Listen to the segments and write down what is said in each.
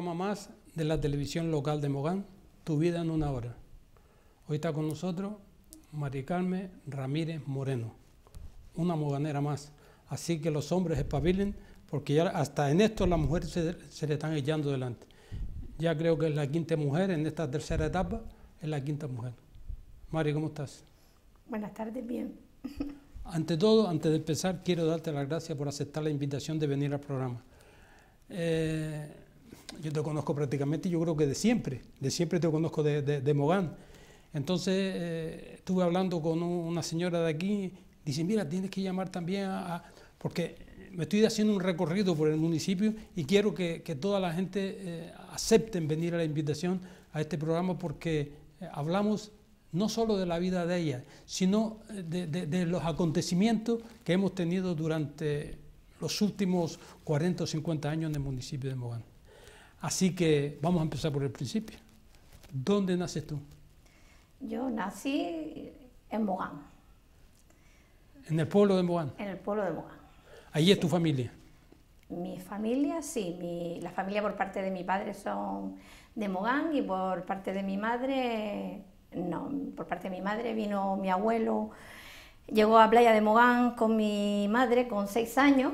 más de la televisión local de Mogán, Tu vida en una hora. Hoy está con nosotros Carmen Ramírez Moreno, una moganera más. Así que los hombres espabilen, porque ya hasta en esto las mujeres se, le están echando delante. Ya creo que es la quinta mujer, en esta tercera etapa es la quinta mujer. Mari, ¿cómo estás? Buenas tardes, bien. Ante todo, antes de empezar, quiero darte las gracias por aceptar la invitación de venir al programa. Eh, yo te conozco prácticamente, yo creo que de siempre, de siempre te conozco de, de, Mogán. Entonces eh, estuve hablando con una señora de aquí, dice, mira, tienes que llamar también a, porque me estoy haciendo un recorrido por el municipio y quiero que, toda la gente eh, acepte venir a la invitación a este programa porque eh, hablamos no solo de la vida de ella, sino de, de, los acontecimientos que hemos tenido durante los últimos 40 o 50 años en el municipio de Mogán. Así que vamos a empezar por el principio. ¿Dónde naces tú? Yo nací en Mogán. ¿En el pueblo de Mogán? En el pueblo de Mogán. ¿Ahí es tu familia? Mi familia, sí. la familia por parte de mi padre son de Mogán y por parte de mi madre, no. Por parte de mi madre vino mi abuelo, llegó a Playa de Mogán con mi madre con seis años.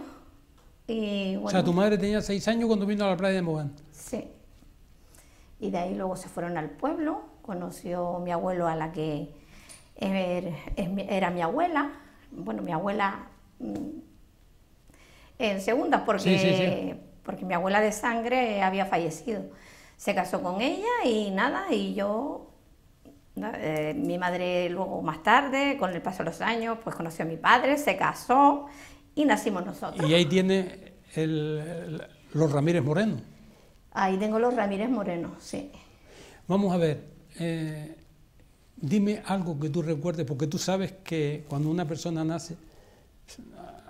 o sea, tu madre tenía seis años cuando vino a la Playa de Mogán y de ahí luego se fueron al pueblo, conoció mi abuelo a la que er, era mi abuela, bueno, mi abuela mm, en segunda porque, porque mi abuela de sangre había fallecido. Se casó con ella y nada, y yo, eh, mi madre luego más tarde, con el paso de los años, pues conoció a mi padre, se casó y nacimos nosotros. Y ahí tiene los Ramírez Moreno. Ahí tengo los Ramírez Moreno, sí. Vamos a ver, eh, dime algo que tú recuerdes, porque tú sabes que cuando una persona nace,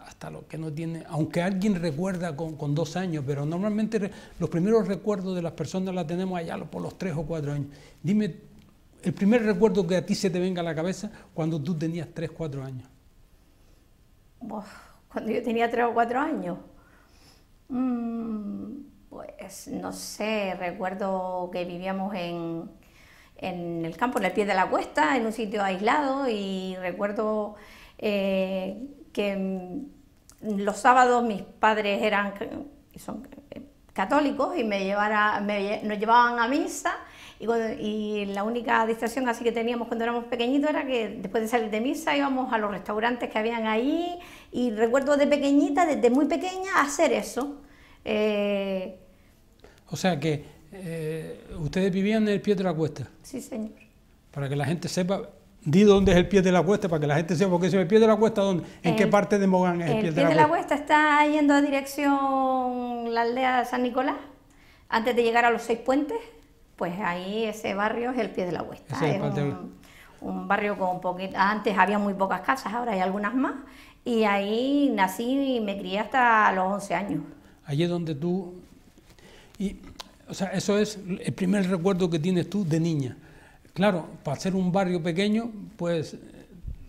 hasta lo que no tiene, aunque alguien recuerda con, dos años, pero normalmente los primeros recuerdos de las personas las tenemos allá por los tres o cuatro años. Dime el primer recuerdo que a ti se te venga a la cabeza cuando tú tenías tres, cuatro años. cuando yo tenía tres o cuatro años. Mm, pues no sé, recuerdo que vivíamos en, en el campo, en el pie de la cuesta, en un sitio aislado y recuerdo eh, que mm, los sábados mis padres eran son eh, católicos y me, llevara, nos llevaban a misa y, la única distracción así que teníamos cuando éramos pequeñitos era que después de salir de misa íbamos a los restaurantes que habían ahí y recuerdo de pequeñita, desde muy pequeña, hacer eso. Eh, o sea que eh, ustedes vivían en el pie de la cuesta. Sí, señor. Para que la gente sepa, di dónde es el pie de la cuesta, para que la gente sepa, porque si el pie de la cuesta, ¿dónde? ¿en qué parte de Mogán es el, pie, de, la El pie de la cuesta? está yendo a dirección la aldea de San Nicolás, antes de llegar a los seis puentes, pues ahí ese barrio es el pie de la cuesta. Es, un, barrio con poquito, antes había muy pocas casas, ahora hay algunas más, y ahí nací y me crié hasta los 11 años. Allí es donde tú y, o sea, eso es el primer recuerdo que tienes tú de niña. Claro, para ser un barrio pequeño, pues eh,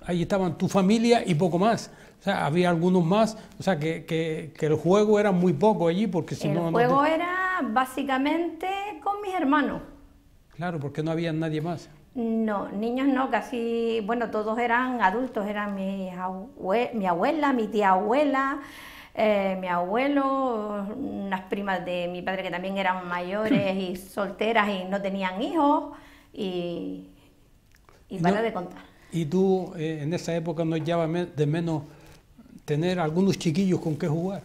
ahí estaban tu familia y poco más. O sea, había algunos más, o sea, que, el juego era muy poco allí, porque si no... El juego era básicamente con mis hermanos. Claro, porque no había nadie más. No, niños no, casi, bueno, todos eran adultos, eran mi mi abuela, mi tía abuela, eh, mi abuelo, unas primas de mi padre que también eran mayores y solteras y no tenían hijos y, para de contar. ¿Y tú eh, en esa época no echabas de menos tener algunos chiquillos con qué jugar?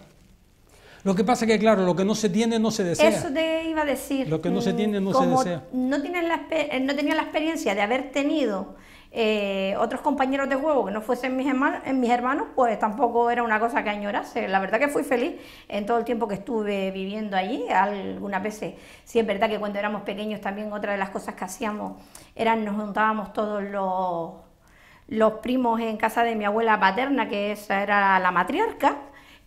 Lo que pasa es que, claro, lo que no se tiene no se desea. Eso te iba a decir. Lo que no se mm, tiene no se desea. No, la, eh, no tenía la experiencia de haber tenido eh, otros compañeros de juego que no fuesen eh, mis hermanos, pues tampoco era una cosa que añorase. La verdad que fui feliz en todo el tiempo que estuve viviendo allí. Algunas veces, sí es verdad que cuando éramos pequeños también otra de las cosas que hacíamos era nos juntábamos todos los, primos en casa de mi abuela paterna, que esa era la matriarca.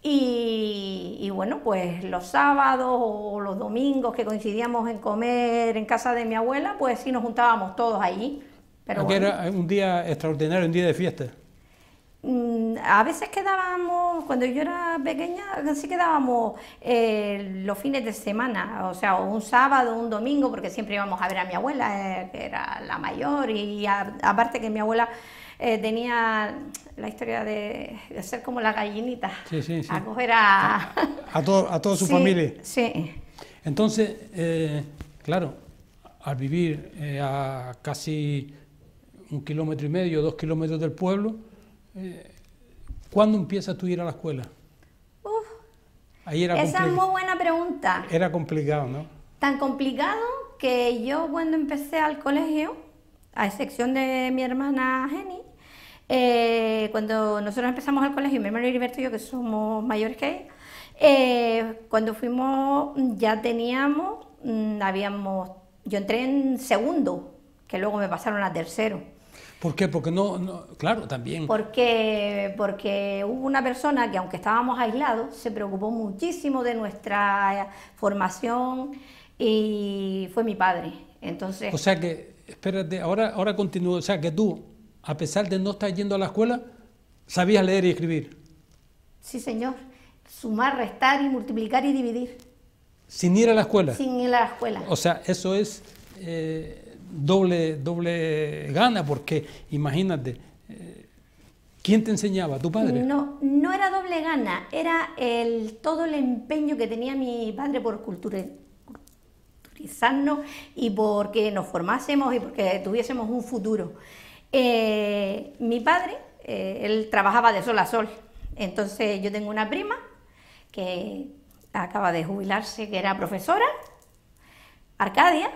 Y, y, bueno, pues los sábados o los domingos que coincidíamos en comer en casa de mi abuela, pues sí nos juntábamos todos allí. Pero era un día extraordinario, un día de fiesta. Mm, a veces quedábamos, cuando yo era pequeña, sí quedábamos eh, los fines de semana, o sea, un sábado, un domingo, porque siempre íbamos a ver a mi abuela, eh, que era la mayor, y aparte que mi abuela eh, tenía la historia de, ser como la gallinita, a coger a... A, toda su familia. Sí. Entonces, claro, al vivir a casi un kilómetro y medio, dos kilómetros del pueblo. Eh, ¿Cuándo empiezas tú a ir a la escuela? era esa es muy buena pregunta. Era complicado, ¿no? Tan complicado que yo cuando empecé al colegio, a excepción de mi hermana Jenny, eh, cuando nosotros empezamos al colegio, mi hermano Heriberto y yo, que somos mayores que ella, eh, cuando fuimos ya teníamos, mm, habíamos, yo entré en segundo, que luego me pasaron a tercero. ¿Por qué? Porque no, claro, también. Porque, porque hubo una persona que, aunque estábamos aislados, se preocupó muchísimo de nuestra formación y fue mi padre. Entonces. O sea que, espérate, ahora, ahora continúo. O sea que tú, a pesar de no estar yendo a la escuela, sabías leer y escribir. Sí, señor. Sumar, restar y multiplicar y dividir. Sin ir a la escuela. Sin ir a la escuela. O sea, eso es. Eh, doble, doble gana, porque imagínate, eh, ¿quién te enseñaba? ¿Tu padre? No, no era doble gana, era todo el empeño que tenía mi padre por culturizarnos y porque nos formásemos y porque tuviésemos un futuro. Eh, mi padre, eh, él trabajaba de sol a sol, entonces yo tengo una prima que acaba de jubilarse, que era profesora, Arcadia,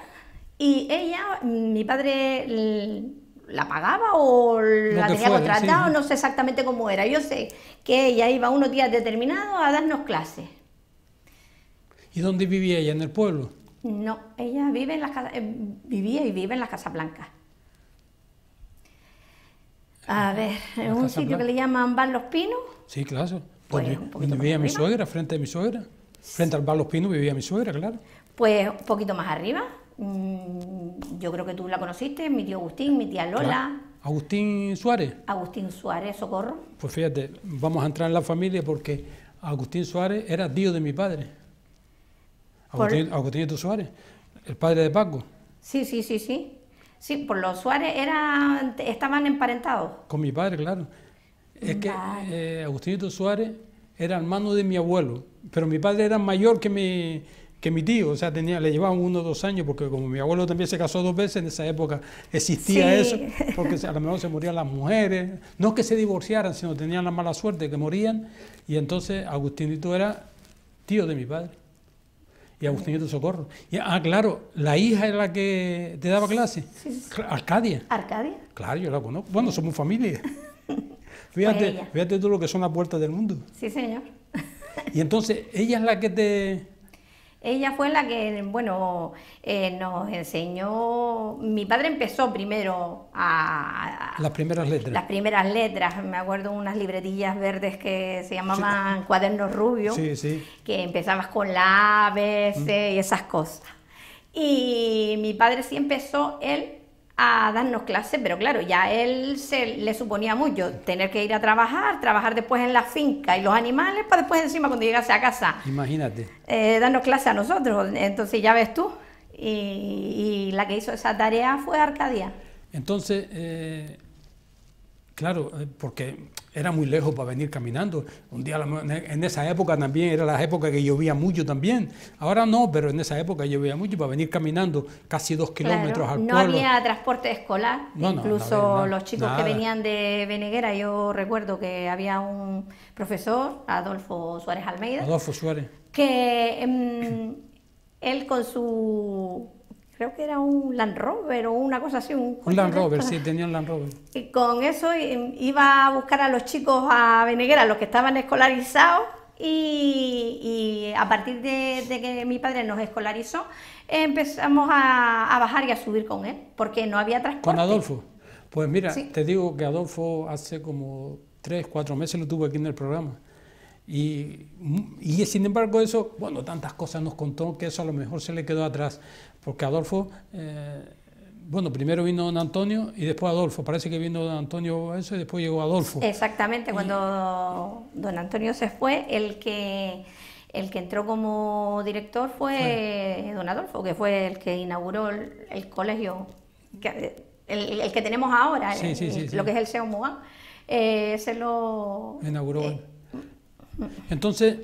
y ella, mi padre la pagaba o la tenía contratada, no sé exactamente cómo era. Yo sé que ella iba unos días determinados a darnos clases. ¿Y dónde vivía ella? ¿En el pueblo? No, ella vive en las, eh, vivía y vive en las Casas Blancas. A ah, ver, en un sitio que le llaman Bar Los Pinos. Sí, claro. Pues, donde, vivía mi suegra, frente a mi suegra. Frente al Bar Los Pinos vivía mi suegra, claro. Pues un poquito más arriba, Mm, yo creo que tú la conociste, mi tío Agustín, mi tía Lola. Agustín Suárez. Agustín Suárez, socorro. Pues fíjate, vamos a entrar en la familia porque Agustín Suárez era tío de mi padre. Agustín, Suárez, el padre de Paco. Sí, sí, sí, sí. Sí, por los Suárez eran, estaban emparentados. Con mi padre, claro. Es que eh, Suárez era hermano de mi abuelo, pero mi padre era mayor que mi, que mi tío, o sea, tenía, le llevaban uno o dos años, porque como mi abuelo también se casó dos veces, en esa época existía eso, porque a lo mejor se morían las mujeres, no que se divorciaran, sino tenían la mala suerte que morían, y entonces Agustinito era tío de mi padre, y Agustinito Socorro. ah, claro, la hija es la que te daba clase, Arcadia. Arcadia. Claro, yo la conozco, bueno, somos familia. Fíjate, fíjate tú lo que son las puertas del mundo. Sí, señor. Y entonces, ella es la que te ella fue la que, bueno, eh, nos enseñó, mi padre empezó primero a, Las primeras letras. Las primeras letras, me acuerdo unas libretillas verdes que se llamaban cuadernos rubios, sí, sí. que empezabas con la mm. y esas cosas. Y mi padre sí empezó, él a darnos clases, pero claro, ya él se le suponía mucho tener que ir a trabajar, trabajar después en la finca y los animales, para pues después encima cuando llegase a casa. Imagínate. Eh, darnos clases a nosotros. Entonces ya ves tú. Y, la que hizo esa tarea fue Arcadia. Entonces, eh, claro, eh, porque era muy lejos para venir caminando. Un día, en esa época también, era la época que llovía mucho también. Ahora no, pero en esa época llovía mucho para venir caminando casi dos kilómetros al no No había transporte escolar, incluso los chicos que venían de Beneguera, yo recuerdo que había un profesor, Adolfo Suárez Almeida. Adolfo Suárez. Que em, él con su creo que era un Land Rover o una cosa así. Un, un Land Rover, sí, tenía un Land Rover. Y con eso iba a buscar a los chicos a Beneguera, los que estaban escolarizados, y, a partir de, que mi padre nos escolarizó, empezamos a, bajar y a subir con él, porque no había transporte. ¿Con Adolfo? Pues mira, te digo que Adolfo hace como tres, cuatro meses lo tuvo aquí en el programa. Y, y, sin embargo eso, bueno, tantas cosas nos contó que eso a lo mejor se le quedó atrás porque Adolfo, eh, bueno, primero vino don Antonio y después Adolfo, parece que vino don Antonio eso y después llegó Adolfo. Exactamente, cuando don Antonio se fue, el que, el que entró como director fue don Adolfo, que fue el que inauguró el, colegio, el, que tenemos ahora, lo que es el SEO eh, se lo... Inauguró. Eh, Entonces,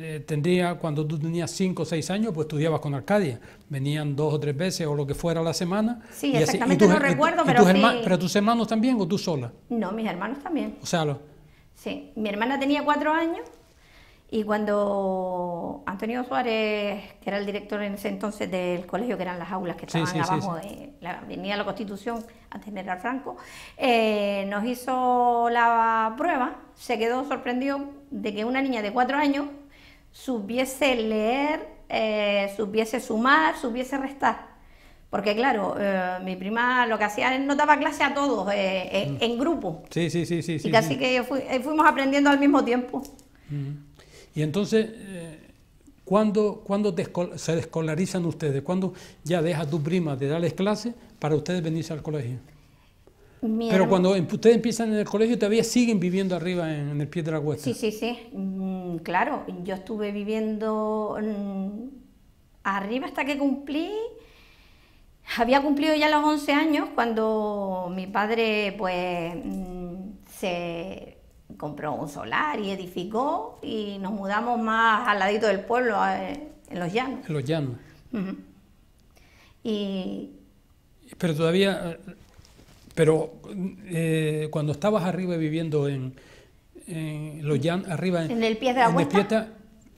eh, tendría, cuando tú tenías 5 o 6 años, pues estudiabas con Arcadia. Venían dos o tres veces o lo que fuera la semana. Sí, exactamente, no recuerdo, pero tus hermanos, ¿Pero tus hermanos también o tú sola? No, mis hermanos también. O sea, Sí, mi hermana tenía 4 años y cuando Antonio Suárez, que era el director en ese entonces del colegio, que eran las aulas que estaban abajo de la la Constitución, a tener General Franco, eh, nos hizo la prueba, se quedó sorprendido de que una niña de cuatro años supiese leer, eh, supiese sumar, supiese restar. Porque claro, eh, mi prima lo que hacía era no daba clase a todos, eh, mm. en grupo. Sí, sí, sí, sí. Y sí, que fuimos aprendiendo al mismo tiempo. Mm. Y entonces, ¿cuándo, cuando se descolarizan ustedes? ¿Cuándo ya deja tu prima de darles clase para ustedes venirse al colegio? Pero cuando em, ustedes empiezan en el colegio, todavía siguen viviendo arriba en, el pie de la cuesta. Sí, sí, sí. Mm, claro, yo estuve viviendo mm, arriba hasta que cumplí. Había cumplido ya los 11 años cuando mi padre, pues, mm, se compró un solar y edificó y nos mudamos más al ladito del pueblo, en los llanos. En los llanos. Pero todavía pero eh, cuando estabas arriba viviendo en, los arriba en, el pie de la pieta,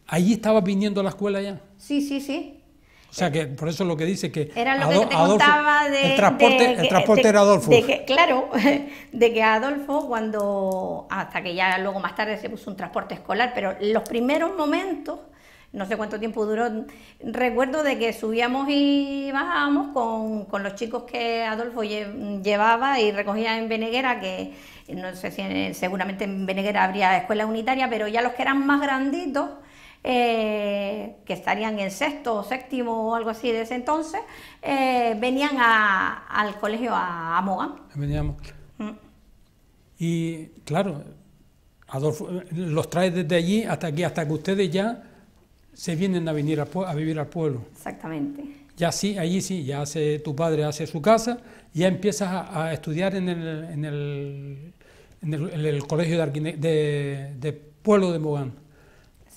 ahí estabas viniendo la escuela ya. Sí, sí, sí. O sea que por eso lo que dice que. Era lo que te contaba de. El transporte, era Adolfo. claro, de que Adolfo, cuando. Hasta que ya luego más tarde se puso un transporte escolar, pero los primeros momentos no sé cuánto tiempo duró. Recuerdo de que subíamos y bajábamos con, los chicos que Adolfo llevaba y recogía en Veneguera, que no sé si seguramente en Veneguera habría escuela unitaria, pero ya los que eran más granditos, eh, que estarían en sexto o séptimo o algo así de ese entonces, eh, venían al colegio a, a Veníamos. Mm. Y claro, Adolfo, eh, los trae desde allí hasta aquí, hasta que ustedes ya se vienen a venir a, vivir al pueblo. Exactamente. Ya sí, allí sí, ya hace, tu padre hace su casa, ya empiezas a, estudiar en el, en el, colegio de, pueblo de Mogán.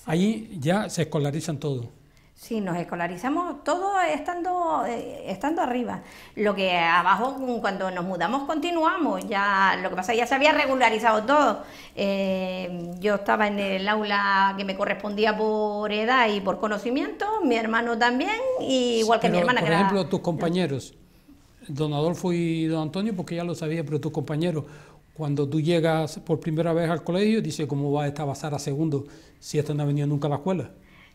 Allí ya se escolarizan todo. Sí, nos escolarizamos todo estando, eh, estando arriba. Lo que abajo, mm, cuando nos mudamos, continuamos. Ya, lo que pasa ya se había regularizado todo. Eh, yo estaba en el aula que me correspondía por edad y por conocimiento, mi hermano también, y igual que mi hermana. Por ejemplo, tus compañeros, don Adolfo y don Antonio, porque ya lo sabía, pero tus compañeros, cuando tú llegas por primera vez al colegio, dice cómo va esta a segundo si esto no ha venido nunca a la escuela.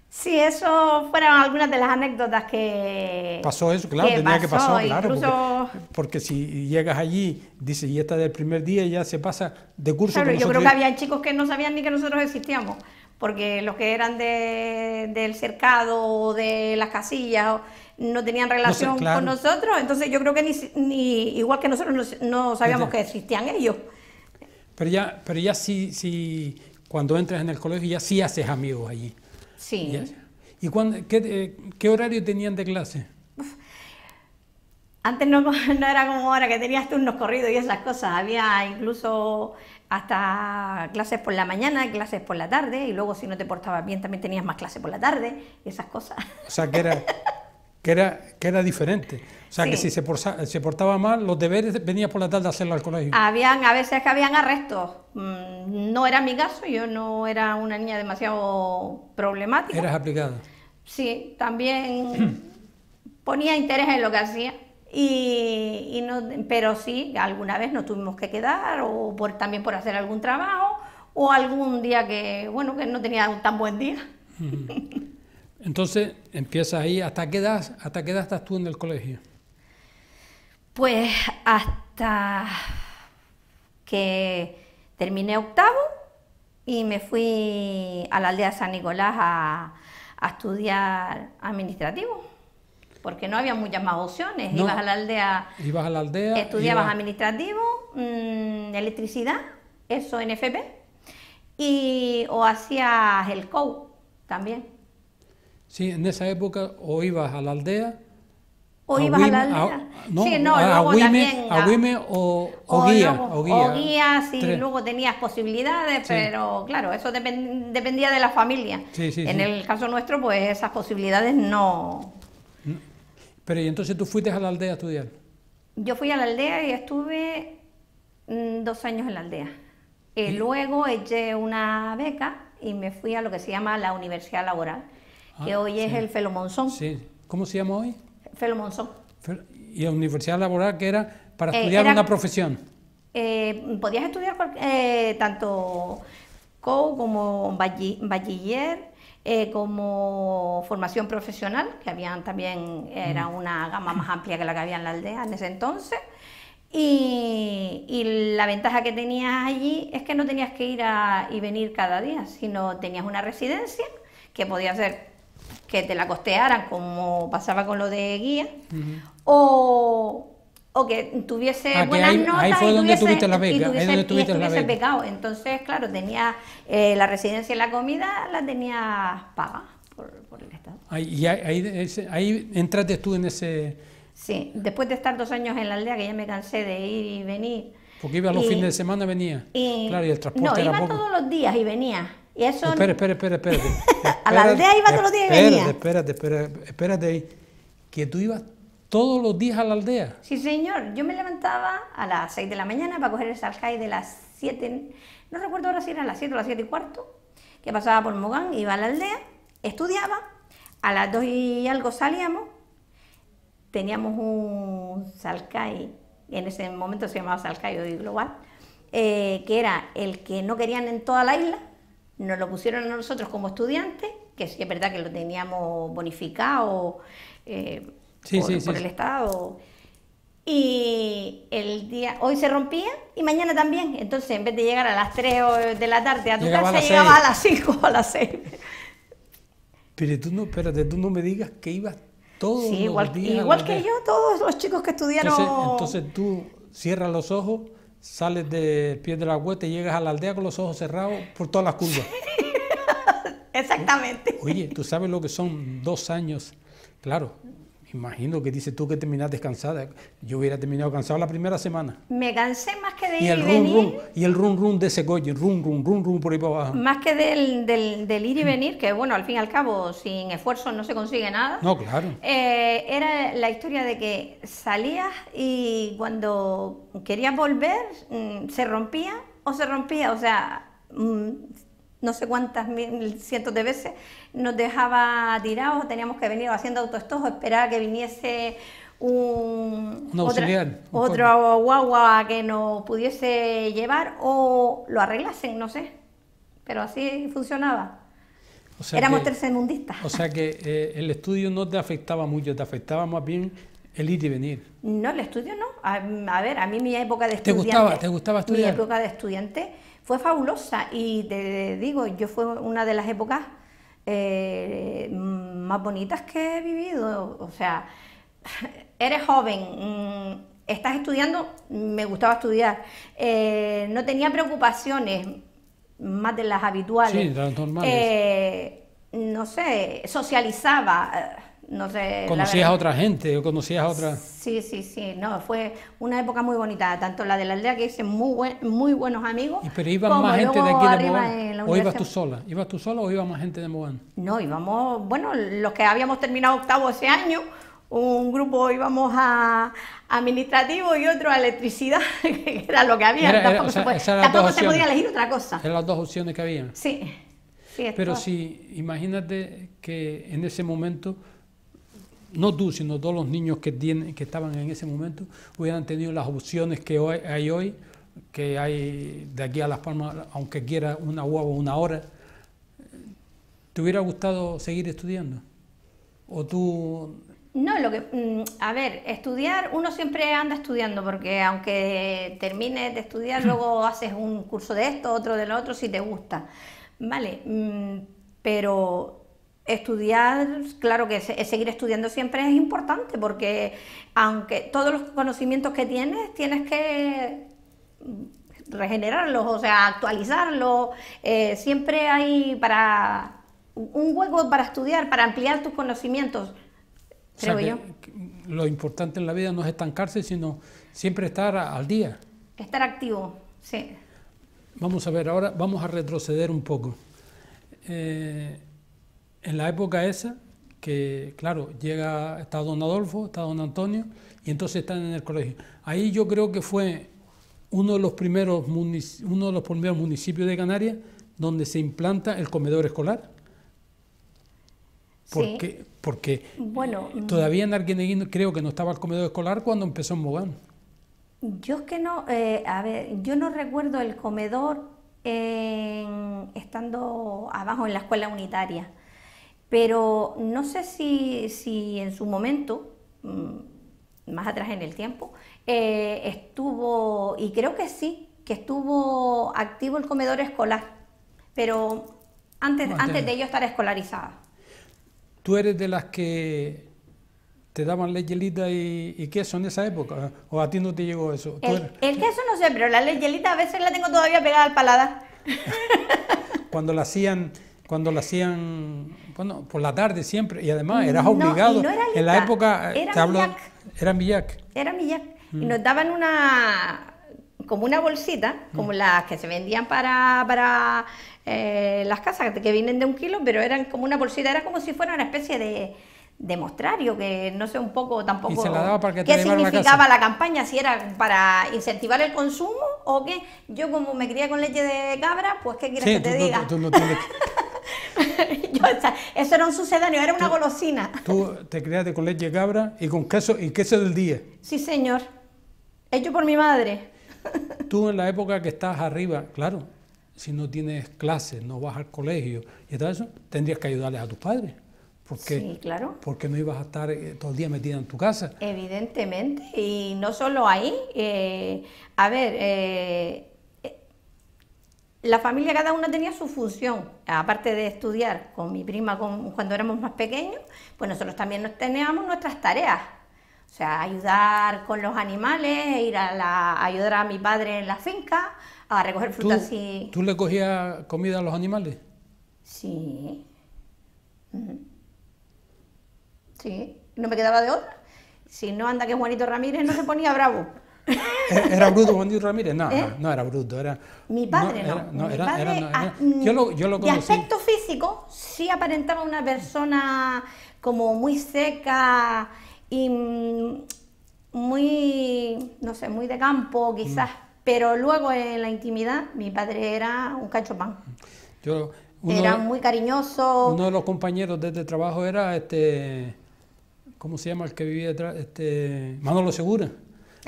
Sí, eso fueron algunas de las anécdotas que... Pasó eso, claro, tenía que pasar, claro. Porque, si llegas allí, dice, y esta del primer día ya se pasa de curso. Claro, yo creo que había chicos que no sabían ni que nosotros existíamos, porque los que eran del cercado o de las casillas no tenían relación con nosotros, entonces yo creo que ni, ni igual que nosotros no, sabíamos que existían ellos. Pero ya, pero ya sí, sí, cuando entras en el colegio ya sí haces amigos allí. Sí. ¿Y cuándo, eh, qué, horario tenían de clase? Antes no, era como ahora que tenías turnos corridos y esas cosas. Había incluso hasta clases por la mañana, clases por la tarde y luego si no te portabas bien también tenías más clases por la tarde y esas cosas. O sea que era que era, que era diferente. O sea, que si se, se, portaba mal, los deberes venía por la tarde a hacerlo al colegio. Habían, a veces que habían arrestos. Mm, no era mi caso, yo no era una niña demasiado problemática. ¿Eras aplicada? Sí, también ponía interés en lo que hacía. Y, no, pero sí, alguna vez nos tuvimos que quedar, o por, también por hacer algún trabajo, o algún día que, bueno, que no tenía un tan buen día. Entonces empiezas ahí. ¿Hasta qué edad, hasta qué estás tú en el colegio? Pues hasta que terminé octavo y me fui a la aldea San Nicolás a, estudiar administrativo. Porque no había muchas más opciones. ibas a la aldea. Ibas a la aldea. Estudiabas administrativo, mm, electricidad, eso en FP, y, o hacías el COU también. Sí, en esa época o ibas a la aldea. O ibas a la aldea. sí, no, luego también, a o, o, o, guía, luego, luego tenías posibilidades, pero claro, eso dependía de la familia. en el caso nuestro, pues esas posibilidades no. Mm. Pero y entonces tú fuiste a la aldea a estudiar. Yo fui a la aldea y estuve mm, dos años en la aldea. Y luego eché una beca y me fui a lo que se llama la Universidad Laboral Ah, que hoy es el Felomonzón. Sí. ¿Cómo se llama hoy? Felomonzón. Y la Universidad Laboral, que era para eh, estudiar una profesión. Eh, podías estudiar eh, tanto CO como bachiller, como formación profesional, que habían también, era mm. una gama más amplia que la que había en la aldea en ese entonces. Y, y, la ventaja que tenías allí es que no tenías que ir a, y venir cada día, sino tenías una residencia que podía ser que te la costearan como pasaba con lo de guía, o, o, que tuviese ah, buenas ahí, notas ahí fue y donde tuviese, tuviste la beca, y donde tuviste la beca. Entonces, claro, tenía eh, la residencia y la comida la tenía paga por, el Estado. Ahí, y ahí, entraste tú en ese... Sí, después de estar dos años en la aldea, que ya me cansé de ir y venir. Porque iba los fines de semana, venía. claro, y el transporte no, iba todos los días y venía. Y Espera, espera, espera, a la aldea iba todos los días y venía. Espérate, espérate, espérate ahí. Que tú ibas todos los días a la aldea. Sí, señor. Yo me levantaba a las 6 de la mañana para coger el salcai de las 7, no recuerdo ahora si eran las 7 o las 7 y cuarto, que pasaba por Mogán, iba a la aldea, estudiaba, a las 2 y algo salíamos, teníamos un salcai en ese momento se llamaba salcai hoy Global, eh, que era el que no querían en toda la isla, nos lo pusieron a nosotros como estudiantes, que sí es verdad que lo teníamos bonificado eh, por, el Estado. Y el día, hoy se rompía y mañana también. Entonces, en vez de llegar a las 3 de la tarde a tu casa, a llegaba a las 5 o a las 6. Pero tú no, espérate, tú no me digas que ibas todos los días. Igual que yo, todos los chicos que estudiaron. entonces, entonces tú cierras los ojos sales del pie de la huerta y llegas a la aldea con los ojos cerrados por todas las curvas. Exactamente. Oye, tú sabes lo que son dos años, claro, Imagino que dices tú que terminaste cansada. Yo hubiera terminado cansada la primera semana. Me cansé más que de y ir y el venir. y el rum rum de ese coche, rum rum rum rum por ahí para abajo. Más que del, del, ir y mm. venir, que bueno, al fin y al cabo, sin esfuerzo no se consigue nada. No, claro. Eh, era la historia de que salías y cuando querías volver mm, se rompía o se rompía, o sea, mm, no sé cuántas mil, cientos de veces, nos dejaba tirados, teníamos que venir haciendo o esperar que viniese un, otro guagua que nos pudiese llevar o lo arreglasen, no sé. Pero así funcionaba. Éramos tercermundistas. O sea que eh, el estudio no te afectaba mucho, te afectaba más bien el ir y venir. No, el estudio no. A, ver, a mí mi época de estudiante. ¿Te gustaba, te gustaba estudiar? Mi época de estudiante fue fabulosa y te digo, yo fue una de las épocas eh, más bonitas que he vivido. O sea, eres joven, mm, estás estudiando, me gustaba estudiar, eh, no tenía preocupaciones más de las habituales. Sí, las normales. Eh, no sé, socializaba no sé... Conocías a otra gente, o conocías a otra... Sí, sí, sí, no, fue una época muy bonita, tanto la de la aldea que hice muy, muy buenos amigos... pero iban más gente de aquí de o ibas tú sola, ibas tú sola o iba más gente de Mogán? No, íbamos, bueno, los que habíamos terminado octavo ese año, un grupo íbamos a administrativo y otro a electricidad, que era lo que había, tampoco, se, podía, elegir otra cosa. Eran las dos opciones que había. Sí. sí Pero si, imagínate que en ese momento no tú, sino todos los niños que, tienen, que estaban en ese momento, hubieran tenido las opciones que hay hoy, que hay de aquí a Las Palmas, aunque quiera una o una hora. ¿Te hubiera gustado seguir estudiando? ¿O tú...? No, lo que... Mm, a ver, estudiar, uno siempre anda estudiando, porque aunque termines de estudiar, luego haces un curso de esto, otro del otro, si te gusta. Vale, mm, pero estudiar, claro que seguir estudiando siempre es importante porque aunque todos los conocimientos que tienes, tienes que regenerarlos, o sea, actualizarlos, eh, siempre hay para un hueco para estudiar, para ampliar tus conocimientos, creo yo. lo importante en la vida no es estancarse, sino siempre estar al día. Estar activo, sí. Vamos a ver, ahora vamos a retroceder un poco. Eh, en la época esa, que claro, llega, está don Adolfo, está don Antonio, y entonces están en el colegio. Ahí yo creo que fue uno de los primeros, uno de los primeros municipios de Canarias donde se implanta el comedor escolar. Porque, porque bueno, eh, mm. todavía en Arquineguín creo que no estaba el comedor escolar cuando empezó en Mogán. Yo es que no, eh, a ver, yo no recuerdo el comedor estando abajo en la escuela unitaria. Pero no sé si, en su momento, mm, más atrás en el tiempo, eh, estuvo, y creo que sí, que estuvo activo el comedor escolar, pero antes, antes de ello estar escolarizada. ¿Tú eres de las que te daban leyelita y, y, queso en esa época? ¿O a ti no te llegó eso? El, queso no sé, pero la leyelita a veces la tengo todavía pegada al paladar. Cuando la hacían cuando la hacían, bueno, por la tarde siempre, y además eras obligado. en la época, era te millac. era millac. Y nos daban una, como una bolsita, como las que se vendían para, para las casas, que vienen de un kilo, pero eran como una bolsita, era como si fuera una especie de demostrario que no sé un poco tampoco que qué significaba la, campaña si era para incentivar el consumo o qué yo como me crié con leche de cabra pues qué quieres que te diga eso era un sucedáneo, era una golosina. Tú te criaste con leche de cabra y con queso y queso del día. Sí, señor. Hecho por mi madre. tú en la época que estás arriba, claro, si no tienes clases, no vas al colegio y todo eso, tendrías que ayudarles a tus padres. Porque, sí, claro. porque no ibas a estar eh, todo el día metida en tu casa. Evidentemente, y no solo ahí. Eh, a ver, eh, la familia cada una tenía su función, aparte de estudiar con mi prima cuando éramos más pequeños, pues nosotros también nos teníamos nuestras tareas, o sea, ayudar con los animales, ir a la, ayudar a mi padre en la finca, a recoger frutas y... ¿Tú le cogías comida a los animales? Sí. Sí, no me quedaba de otra. Si no, anda que Juanito Ramírez no se ponía bravo. Eh, ¿Era bruto Juan Diego Ramírez? No, no, ¿Eh? era bruto. Era, mi padre no. De aspecto físico, sí aparentaba una persona como muy seca y mm, muy, no sé, muy de campo quizás. Mm. Pero luego en la intimidad, mi padre era un cachopán. Yo, era muy cariñoso. Uno de los compañeros de este trabajo era este. ¿Cómo se llama el que vivía detrás? Este, Manolo Segura.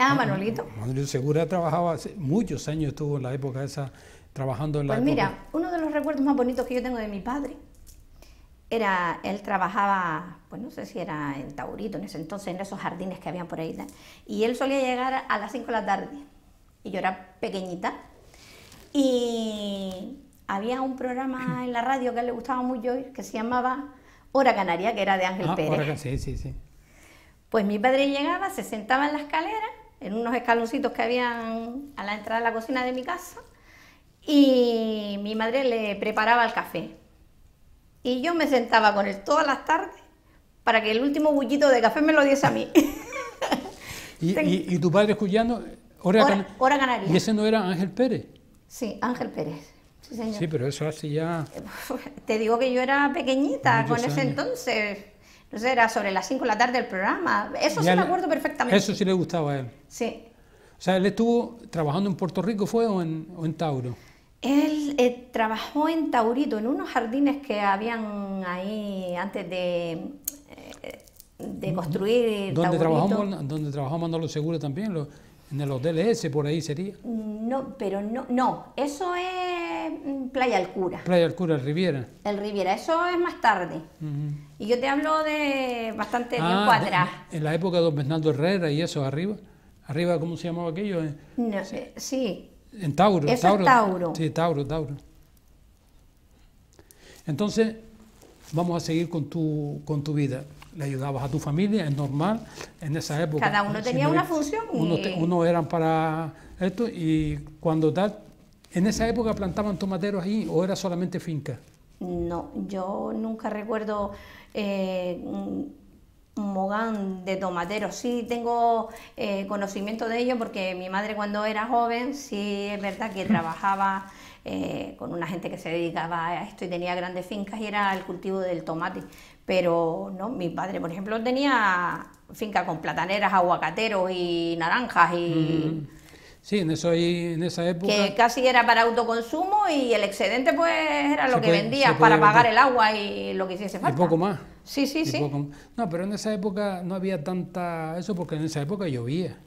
Ah, Manolito. Manolito Segura trabajaba muchos años, estuvo en la época esa trabajando en la. Pues mira, uno de los recuerdos más bonitos que yo tengo de mi padre era, él trabajaba, pues no sé si era en Taurito en ese entonces, en esos jardines que había por ahí, y él solía llegar a las 5 de la tarde, y yo era pequeñita, y había un programa en la radio que le gustaba mucho que se llamaba Hora Canaria, que era de Ángel ah, Pérez. sí, sí, sí. Pues mi padre llegaba, se sentaba en la escalera en unos escaloncitos que habían a la entrada de la cocina de mi casa y mi madre le preparaba el café. Y yo me sentaba con él todas las tardes para que el último bullito de café me lo diese a mí. ¿Y, y, tu padre escuchando? Hora, ganaría ¿Y ese no era Ángel Pérez? Sí, Ángel Pérez. Sí, señor. sí pero eso hace ya... Te digo que yo era pequeñita con ese años. entonces no era sobre las 5 de la tarde el programa. Eso sí me acuerdo perfectamente. Eso sí le gustaba a él. Sí. O sea, él estuvo trabajando en Puerto Rico, ¿fue o en, Tauro? Él eh, trabajó en Taurito, en unos jardines que habían ahí antes de, eh, de construir. ¿Dónde trabajó, ¿Dónde trabajó Manolo Seguro también? en el hotel ese, por ahí sería. No, pero no, no, eso es mm, Playa Alcura. Playa Alcura, el Riviera. El Riviera, eso es más tarde. Y yo te hablo de bastante ah, En la época de don Bernardo Herrera y eso, arriba. Arriba, ¿cómo se llamaba aquello? Eh, no, sí. Eh, sí. En Tauro. Tauro. Sí, Tauro, Tauro. Entonces, vamos a seguir con tu, con tu vida le ayudabas a tu familia, es normal en esa época. Cada uno tenía una función. Uno, eran para esto y cuando tal, en esa época plantaban tomateros ahí o era solamente finca. No, yo nunca recuerdo eh, un mogán de tomateros. Sí tengo eh, conocimiento de ello porque mi madre cuando era joven sí es verdad que trabajaba. Eh, con una gente que se dedicaba a esto y tenía grandes fincas y era el cultivo del tomate. Pero no, mi padre, por ejemplo, tenía finca con plataneras, aguacateros y naranjas y... Mm. Sí, en, eso, en esa época... Que casi era para autoconsumo y el excedente pues era lo que vendía para pagar el agua y lo que hiciese falta. Un poco más. Sí, sí, sí. No, pero en esa época no había tanta... Eso porque en esa época llovía.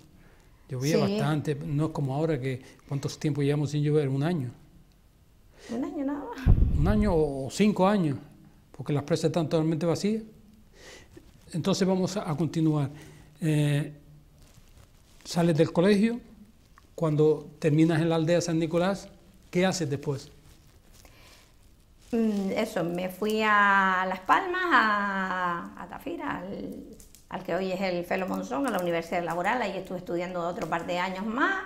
Llovía bastante. No es como ahora que... ¿Cuántos tiempos llevamos sin llover? Un año. Un año nada más. Un año o cinco años porque las presas están totalmente vacías. Entonces vamos a, continuar. Eh, sales del colegio, cuando terminas en la aldea San Nicolás, ¿qué haces después? Mm, eso, me fui a Las Palmas, a, Tafira, al, que hoy es el Felo Monzón, a la Universidad Laboral, ahí estuve estudiando otro par de años más.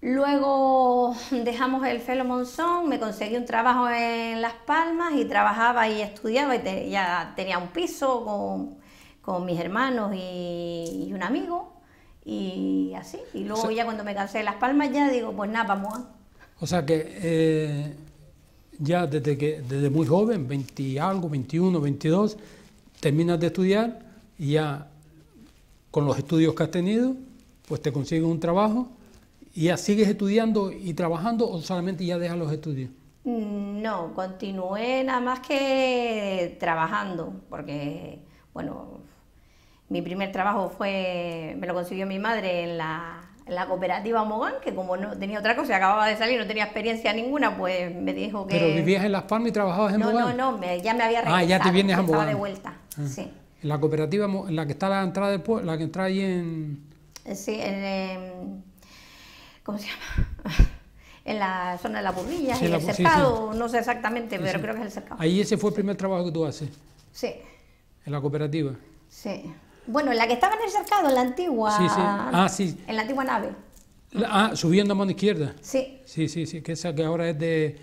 Luego dejamos el Felo Monzón, me conseguí un trabajo en Las Palmas y trabajaba y estudiaba y ya tenía un piso con, mis hermanos y, un amigo y así. Y luego ya cuando me cansé de Las Palmas ya digo, pues nada, vamos O sea que eh, ya desde, que, desde muy joven, 20 y algo, 21, 22, terminas de estudiar y ya con los estudios que has tenido, pues te consigues un trabajo ¿Y ya sigues estudiando y trabajando o solamente ya dejas los estudios? Mm, no, continué nada más que trabajando, porque, bueno, mi primer trabajo fue, me lo consiguió mi madre en la, cooperativa Mogán, que como no tenía otra cosa, acababa de salir, no tenía experiencia ninguna, pues me dijo que... ¿Pero vivías en Las Palmas y trabajabas en Mogán? No, no, no, ya me había regresado. Ah, ya te vienes a Mogán. de vuelta, ah. sí. En la cooperativa, en la que está la entrada del la que entra ahí en... Sí, en em, ¿Cómo se llama? en la zona de la burrilla, en el cercado, no sé exactamente, pero creo que es el cercado. Ahí ese fue el primer trabajo que tú haces. Sí. En la cooperativa. Sí. Bueno, en la que estaba en el cercado, en la antigua. Ah, En la antigua nave. ah, subiendo a mano izquierda. Sí. Sí, sí, sí, que esa que ahora es de.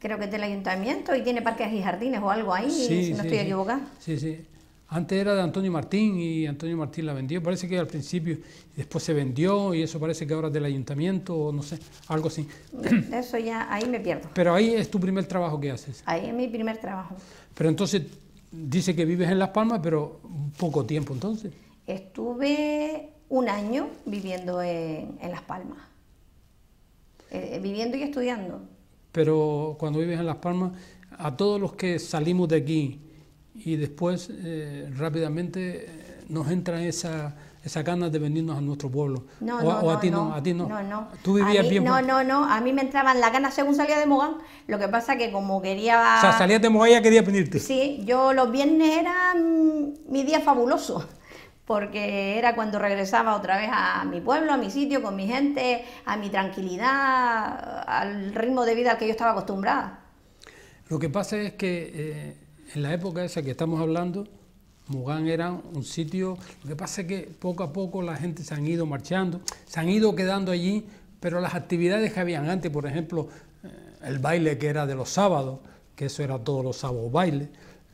Creo que es del ayuntamiento y tiene parques y jardines o algo ahí, si no estoy equivocada. Sí, sí. Antes era de Antonio Martín y Antonio Martín la vendió, parece que al principio, después se vendió y eso parece que ahora es del ayuntamiento o no sé, algo así. Mm, eso ya, ahí me pierdo. Pero ahí es tu primer trabajo que haces. Ahí es mi primer trabajo. Pero entonces, dice que vives en Las Palmas, pero poco tiempo entonces. Estuve un año viviendo en, Las Palmas, eh, eh, viviendo y estudiando. Pero cuando vives en Las Palmas, a todos los que salimos de aquí, y después eh, rápidamente eh, nos entra esa esa ganas de venirnos a nuestro pueblo. No, no, no, a ti no, no, no. No, Tú vivías mí, bien. No, no, no. A mí me entraban las ganas según salía de Mogán. Lo que pasa que como quería. O sea, salías de Mogán ya quería venirte. Sí, yo los viernes eran mi día fabuloso. Porque era cuando regresaba otra vez a mi pueblo, a mi sitio, con mi gente, a mi tranquilidad, al ritmo de vida al que yo estaba acostumbrada. Lo que pasa es que. Eh, en la época esa que estamos hablando, Mugán era un sitio, lo que pasa es que poco a poco la gente se han ido marchando, se han ido quedando allí, pero las actividades que habían antes, por ejemplo, eh, el baile que era de los sábados, que eso era todos los sábados baile,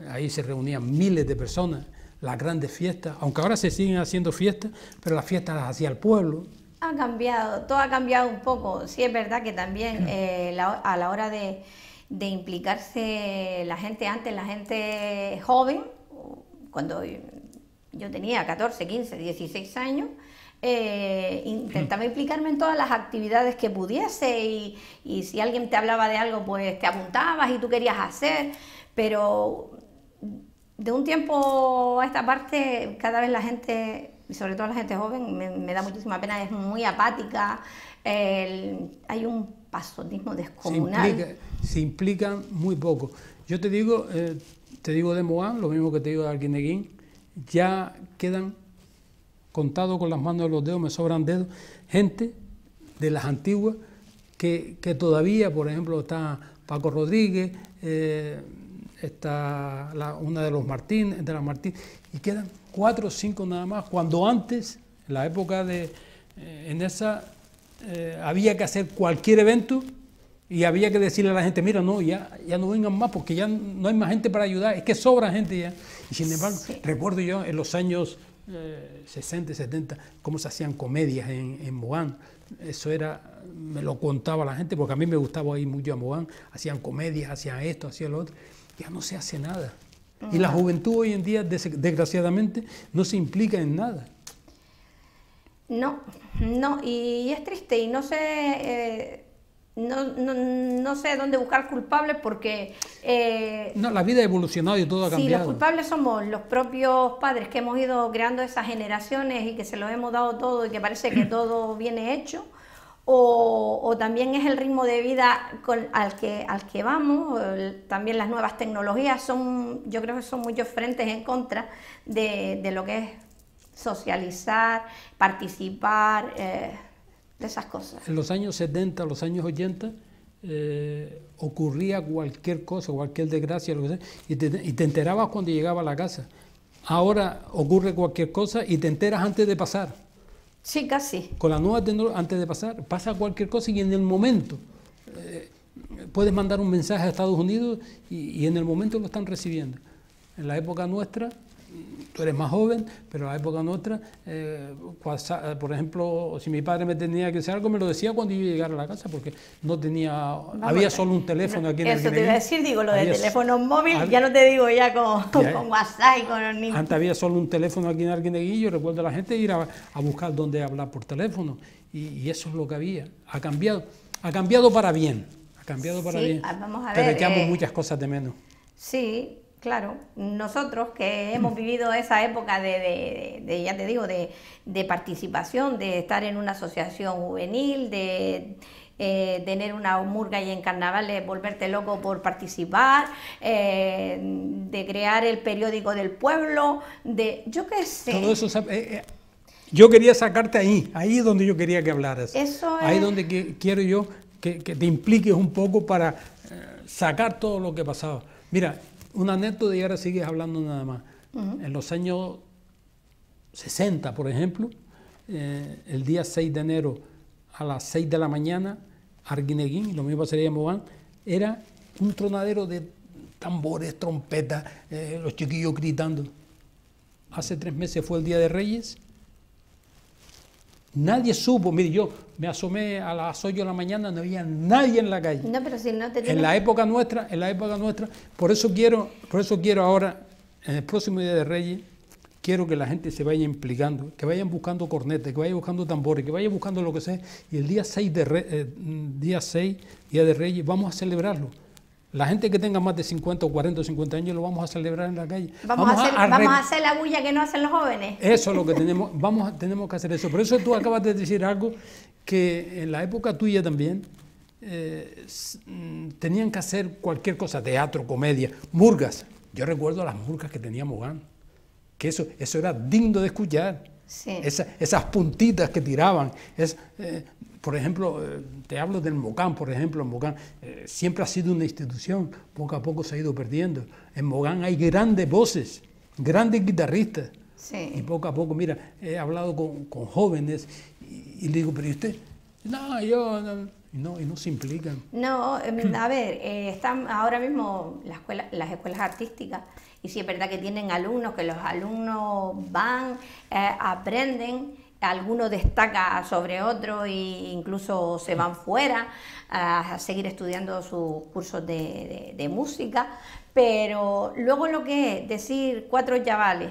ahí se reunían miles de personas, las grandes fiestas, aunque ahora se siguen haciendo fiestas, pero las fiestas las hacía el pueblo. Ha cambiado, todo ha cambiado un poco, sí es verdad que también eh, a la hora de de implicarse la gente antes, la gente joven, cuando yo tenía 14, 15, 16 años, eh, intentaba implicarme en todas las actividades que pudiese y, si alguien te hablaba de algo, pues te apuntabas y tú querías hacer, pero de un tiempo a esta parte cada vez la gente, y sobre todo la gente joven, me, da muchísima pena, es muy apática, hay un pasotismo descomunal. Se, se, implican muy poco. Yo te digo, eh, te digo de Moán... lo mismo que te digo de Arquineguín, ya quedan contados con las manos de los dedos, me sobran dedos, gente de las antiguas que, todavía, por ejemplo, está Paco Rodríguez, eh, está la, una de los Martín, de las Martín, y quedan cuatro o cinco nada más, cuando antes, en la época de eh, en esa eh, había que hacer cualquier evento y había que decirle a la gente, mira, no, ya, ya no vengan más porque ya no hay más gente para ayudar, es que sobra gente ya. Y sin embargo, recuerdo yo en los años eh, 60, 70, cómo se hacían comedias en, en Eso era, me lo contaba la gente, porque a mí me gustaba ir mucho a Moán, hacían comedias, hacían esto, hacían lo otro. Ya no se hace nada. Y la ah. juventud hoy en día, desgraciadamente, no se implica en nada. No, no, y es triste y no sé, eh, no, no, sé dónde buscar culpables porque... Eh, no, la vida ha evolucionado y todo ha cambiado. Sí, los culpables somos los propios padres que hemos ido creando esas generaciones y que se los hemos dado todo y que parece que todo viene hecho. O, también es el ritmo de vida con, al, que, al que vamos, también las nuevas tecnologías son, yo creo que son muchos frentes en contra de, de lo que es socializar, participar, eh, de esas cosas. En los años 70, los años 80, eh, ocurría cualquier cosa, cualquier desgracia, lo que sea, y, te, enterabas cuando llegaba a la casa. Ahora ocurre cualquier cosa y te enteras antes de pasar. Sí, casi. Con la nueva tecnología, antes de pasar, pasa cualquier cosa y en el momento. Eh, puedes mandar un mensaje a Estados Unidos y, en el momento lo están recibiendo. En la época nuestra tú eres más joven, pero la época nuestra, eh, eh, por ejemplo, si mi padre me tenía que hacer algo, me lo decía cuando yo llegara a la casa, porque no tenía, había pues, solo un teléfono aquí en el Eso te iba a decir, digo, lo de teléfono móvil, ya no te digo ya con, eh, WhatsApp y con... Antes había solo un teléfono aquí en Guillo, yo recuerdo a la gente ir a, buscar dónde hablar por teléfono, y, eso es lo que había, ha cambiado, ha cambiado para bien, ha cambiado para bien, ah, vamos a ver, pero muchas cosas de menos. Sí, Claro, nosotros que hemos mm. vivido esa época de, ya te digo, de, participación, de estar en una asociación juvenil, de eh, tener una murga y en carnavales volverte loco por participar, eh, de crear el periódico del pueblo, de yo qué sé. Todo eso eh, yo quería sacarte ahí, ahí es donde yo quería que hablaras. Eso Ahí es donde quiero yo que, que, te impliques un poco para sacar todo lo que pasaba. Mira, una anécdota y ahora sigues hablando nada más. En los años 60, por ejemplo, eh, el día 6 de enero a las 6 de la mañana, Arguineguín, lo mismo sería en Mogán, era un tronadero de tambores, trompetas, eh, los chiquillos gritando. Hace tres meses fue el Día de Reyes Nadie supo, mire, yo me asomé a las 8 de la mañana, no había nadie en la calle. En la época nuestra, en la época nuestra, por eso quiero, por eso quiero ahora, en el próximo Día de Reyes, quiero que la gente se vaya implicando, que vayan buscando cornetes, que vayan buscando tambores, que vayan buscando lo que sea, y el día 6 de, eh, día 6, Día de Reyes, vamos a celebrarlo la gente que tenga más de 50 o 40 o 50 años lo vamos a celebrar en la calle. Vamos, a, hacer, la bulla que no hacen los jóvenes. Eso es lo que tenemos, vamos tenemos que hacer eso. Por eso tú acabas de decir algo que en la época tuya también eh, mm, tenían que hacer cualquier cosa, teatro, comedia, murgas. Yo recuerdo las murgas que tenía Mogán, que eso, eso era digno de escuchar esas puntitas que tiraban. Es, eh, por ejemplo, eh, te hablo del Mogán, por ejemplo, Mogán eh, siempre ha sido una institución, poco a poco se ha ido perdiendo. En Mogán hay grandes voces, grandes guitarristas. Y poco a poco, mira, he hablado con, con jóvenes y, les le digo, pero usted? No, yo... No. No, y no se implican. No, em, a ver, están ahora mismo las escuela las escuelas artísticas y sí es verdad que tienen alumnos, que los alumnos van, eh, aprenden, algunos destaca sobre otro e incluso se van fuera a seguir estudiando sus cursos de, música, pero luego lo que es decir cuatro chavales,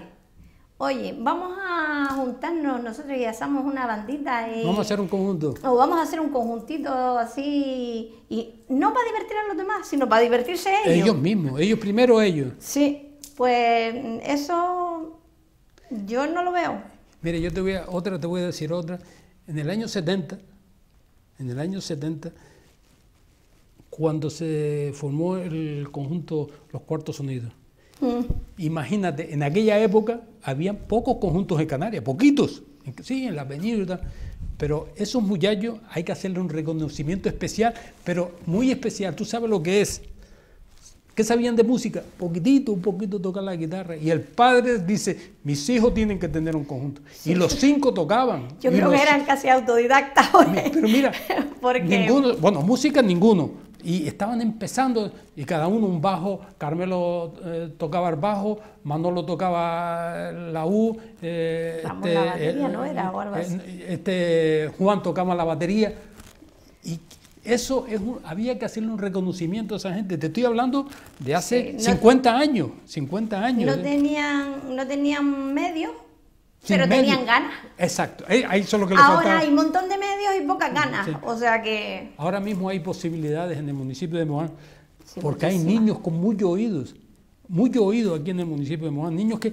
oye, vamos a juntarnos nosotros y hacemos una bandita. Y, vamos a hacer un conjunto. O vamos a hacer un conjuntito así, y no para divertir a los demás, sino para divertirse ellos. Ellos mismos, ellos primero ellos. Sí, pues eso yo no lo veo. Mire, yo te voy a, otra, te voy a decir otra. En el año 70, en el año 70, cuando se formó el conjunto Los Cuartos Unidos, mm. imagínate, en aquella época había pocos conjuntos en Canarias, poquitos, sí, en la avenida. pero esos muchachos hay que hacerle un reconocimiento especial, pero muy especial. Tú sabes lo que es ¿Qué sabían de música? Poquitito, un poquito tocar la guitarra. Y el padre dice, mis hijos tienen que tener un conjunto. Y los cinco tocaban. Yo creo que eran casi autodidactas. Pero mira, Porque... ninguno, bueno, música ninguno. Y estaban empezando, y cada uno un bajo, Carmelo eh, tocaba el bajo, Manolo tocaba la U, eh, este, la batería, eh, ¿no era? Este, Juan tocaba la batería. Y eso es había que hacerle un reconocimiento a esa gente. Te estoy hablando de hace 50 años, 50 años. No ¿eh? tenían, no tenían medios, pero tenían ganas. Exacto, ahí solo que Ahora hay un montón de medios y pocas ganas, o sea que... Ahora mismo hay posibilidades en el municipio de Moán, porque hay niños con muchos oídos, mucho oído aquí en el municipio de Moán, niños que,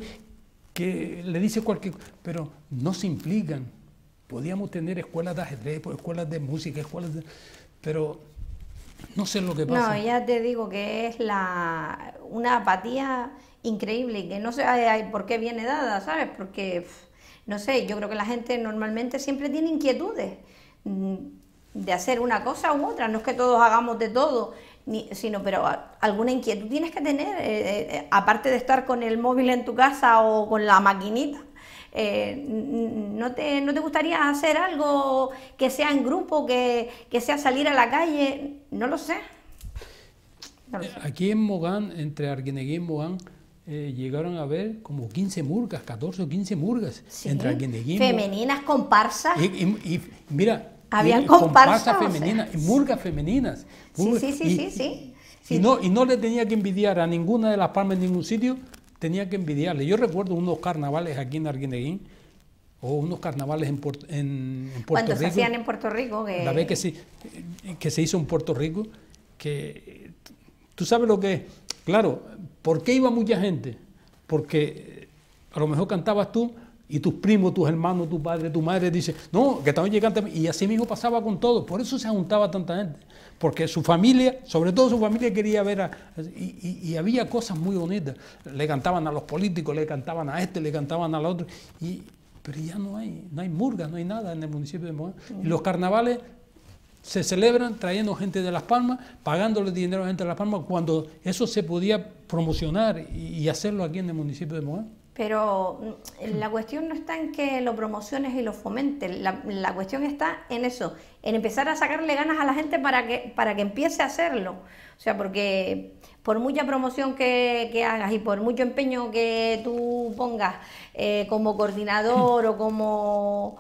que le dicen cualquier pero no se implican. Podíamos tener escuelas de ajedrez, escuelas de música, escuelas de pero no sé lo que pasa. No, ya te digo que es la, una apatía increíble y que no sé por qué viene dada, ¿sabes? Porque, no sé, yo creo que la gente normalmente siempre tiene inquietudes mm, de hacer una cosa u otra, no es que todos hagamos de todo, sino pero alguna inquietud tienes que tener, eh, eh, eh, aparte de estar con el móvil en tu casa o con la maquinita, eh, ¿no, te, gustaría hacer algo que sea en grupo, que, sea salir a la calle? No lo sé. Eh, aquí en Mogán, entre Arguineguí y Mogán, eh, llegaron a ver como 15 murgas, 14 o 15 murgas entre Femeninas, comparsas. Y, y, mira, habían comparsas. Comparsa femeninas, murgas femeninas. sí, sí, sí, y, sí, no, y no le tenía que envidiar a ninguna de las palmas en ningún sitio tenía que envidiarle. Yo recuerdo unos carnavales aquí en Arguineguín, o unos carnavales en, Puerto, Rico. Cuando se hacían en Puerto Rico. La eh, vez que se, que se hizo en Puerto Rico, que tú sabes lo que es. Claro, ¿por qué iba mucha gente? Porque eh, a lo mejor cantabas tú, y tus primos, tus hermanos, tu padre, tu madre dice, no, que también llegan. Y así mismo pasaba con todo. Por eso se juntaba tanta gente. Porque su familia, sobre todo su familia, quería ver. A, y, había cosas muy bonitas. Le cantaban a los políticos, le cantaban a este, le cantaban a otro. Y, pero ya no hay, no hay murga, no hay nada en el municipio de Moa. Y los carnavales se celebran trayendo gente de Las Palmas, pagándole dinero a gente de Las Palmas, cuando eso se podía promocionar y hacerlo aquí en el municipio de Moa. Pero mm, la cuestión no está en que lo promociones y lo fomentes, la, cuestión está en eso, en empezar a sacarle ganas a la gente para que, para que empiece a hacerlo. O sea, porque por mucha promoción que, hagas y por mucho empeño que tú pongas eh, como coordinador o como...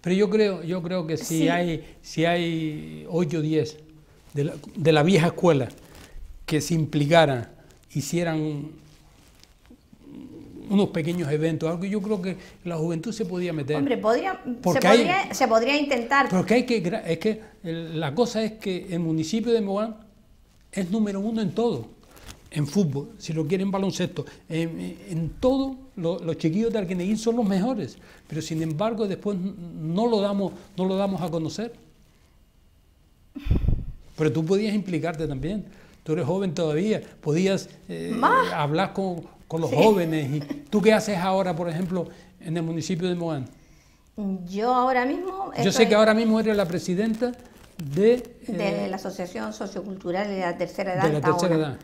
Pero yo creo, yo creo que si hay si hay 8 o 10 de la, de la vieja escuela que se implicaran, hicieran unos pequeños eventos, algo que yo creo que la juventud se podía meter. Hombre, podría, se, podría, intentar. Porque hay que, es que la cosa es que el municipio de Mogán es número uno en todo. En fútbol, si lo quieren, baloncesto, en, todo, los chiquillos de Arqueneguín son los mejores, pero sin embargo después no lo damos, no lo damos a conocer. Pero tú podías implicarte también tú eres joven todavía, podías eh, hablar con, con los jóvenes. Y, ¿Tú qué haces ahora, por ejemplo, en el municipio de Moán? Yo ahora mismo... Yo sé que ahora mismo eres la presidenta de... Eh, de la Asociación Sociocultural de la Tercera Edad. De la Tercera Edad.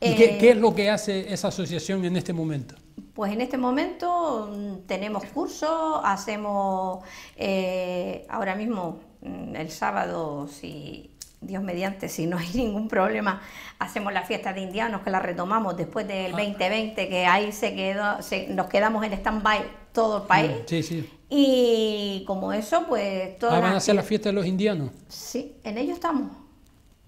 ¿Y qué, es eh, lo que hace esa asociación en este momento? Pues en este momento mm, tenemos cursos, hacemos eh, ahora mismo mm, el sábado, si Dios mediante, si no hay ningún problema, hacemos la fiesta de indianos que la retomamos después del 2020, ah. que ahí se quedó, nos quedamos en stand-by todo el mm, país. Sí, sí. Y como eso, pues... Todas ah, van a hacer la fiesta de los indianos. Sí, en ellos estamos.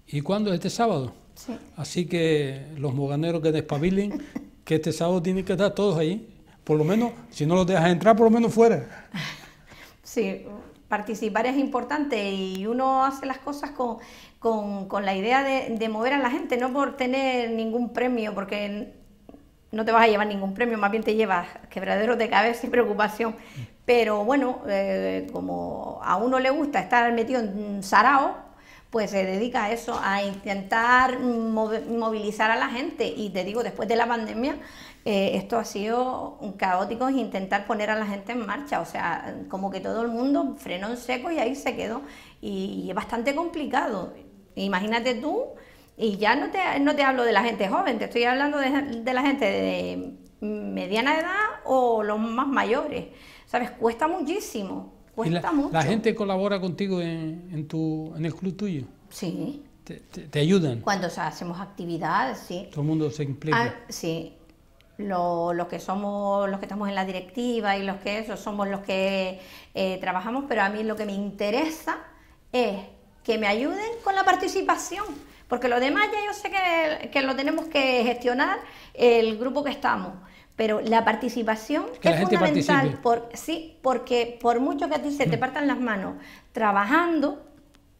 ¿Y cuándo? Este sábado. Sí. Así que los moganeros que despabilen, que este sábado tienen que estar todos ahí. Por lo menos, si no los dejas entrar, por lo menos fuera. Sí, participar es importante y uno hace las cosas con, la idea de, mover a la gente, no por tener ningún premio, porque no te vas a llevar ningún premio, más bien te llevas quebraderos de cabeza y preocupación. Pero bueno, eh, como a uno le gusta estar metido en sarao, pues se dedica a eso, a intentar movilizar a la gente. Y te digo, después de la pandemia, eh, esto ha sido un caótico intentar poner a la gente en marcha, o sea, como que todo el mundo frenó en seco y ahí se quedó. Y, es bastante complicado. Imagínate tú, y ya no te, no te hablo de la gente joven, te estoy hablando de, la gente de mediana edad o los más mayores. ¿Sabes? Cuesta muchísimo, cuesta la, mucho. ¿La gente colabora contigo en, tu, en el club tuyo? Sí. Te, ayudan. Cuando hacemos actividades, sí. Todo el mundo se implica. Ah, sí, los que somos los que estamos en la directiva y los que eso somos los que eh, trabajamos, pero a mí lo que me interesa es que me ayuden con la participación, porque lo demás ya yo sé que, lo tenemos que gestionar el grupo que estamos. Pero la participación es fundamental, por, sí, porque por mucho que a ti se te mm. partan las manos trabajando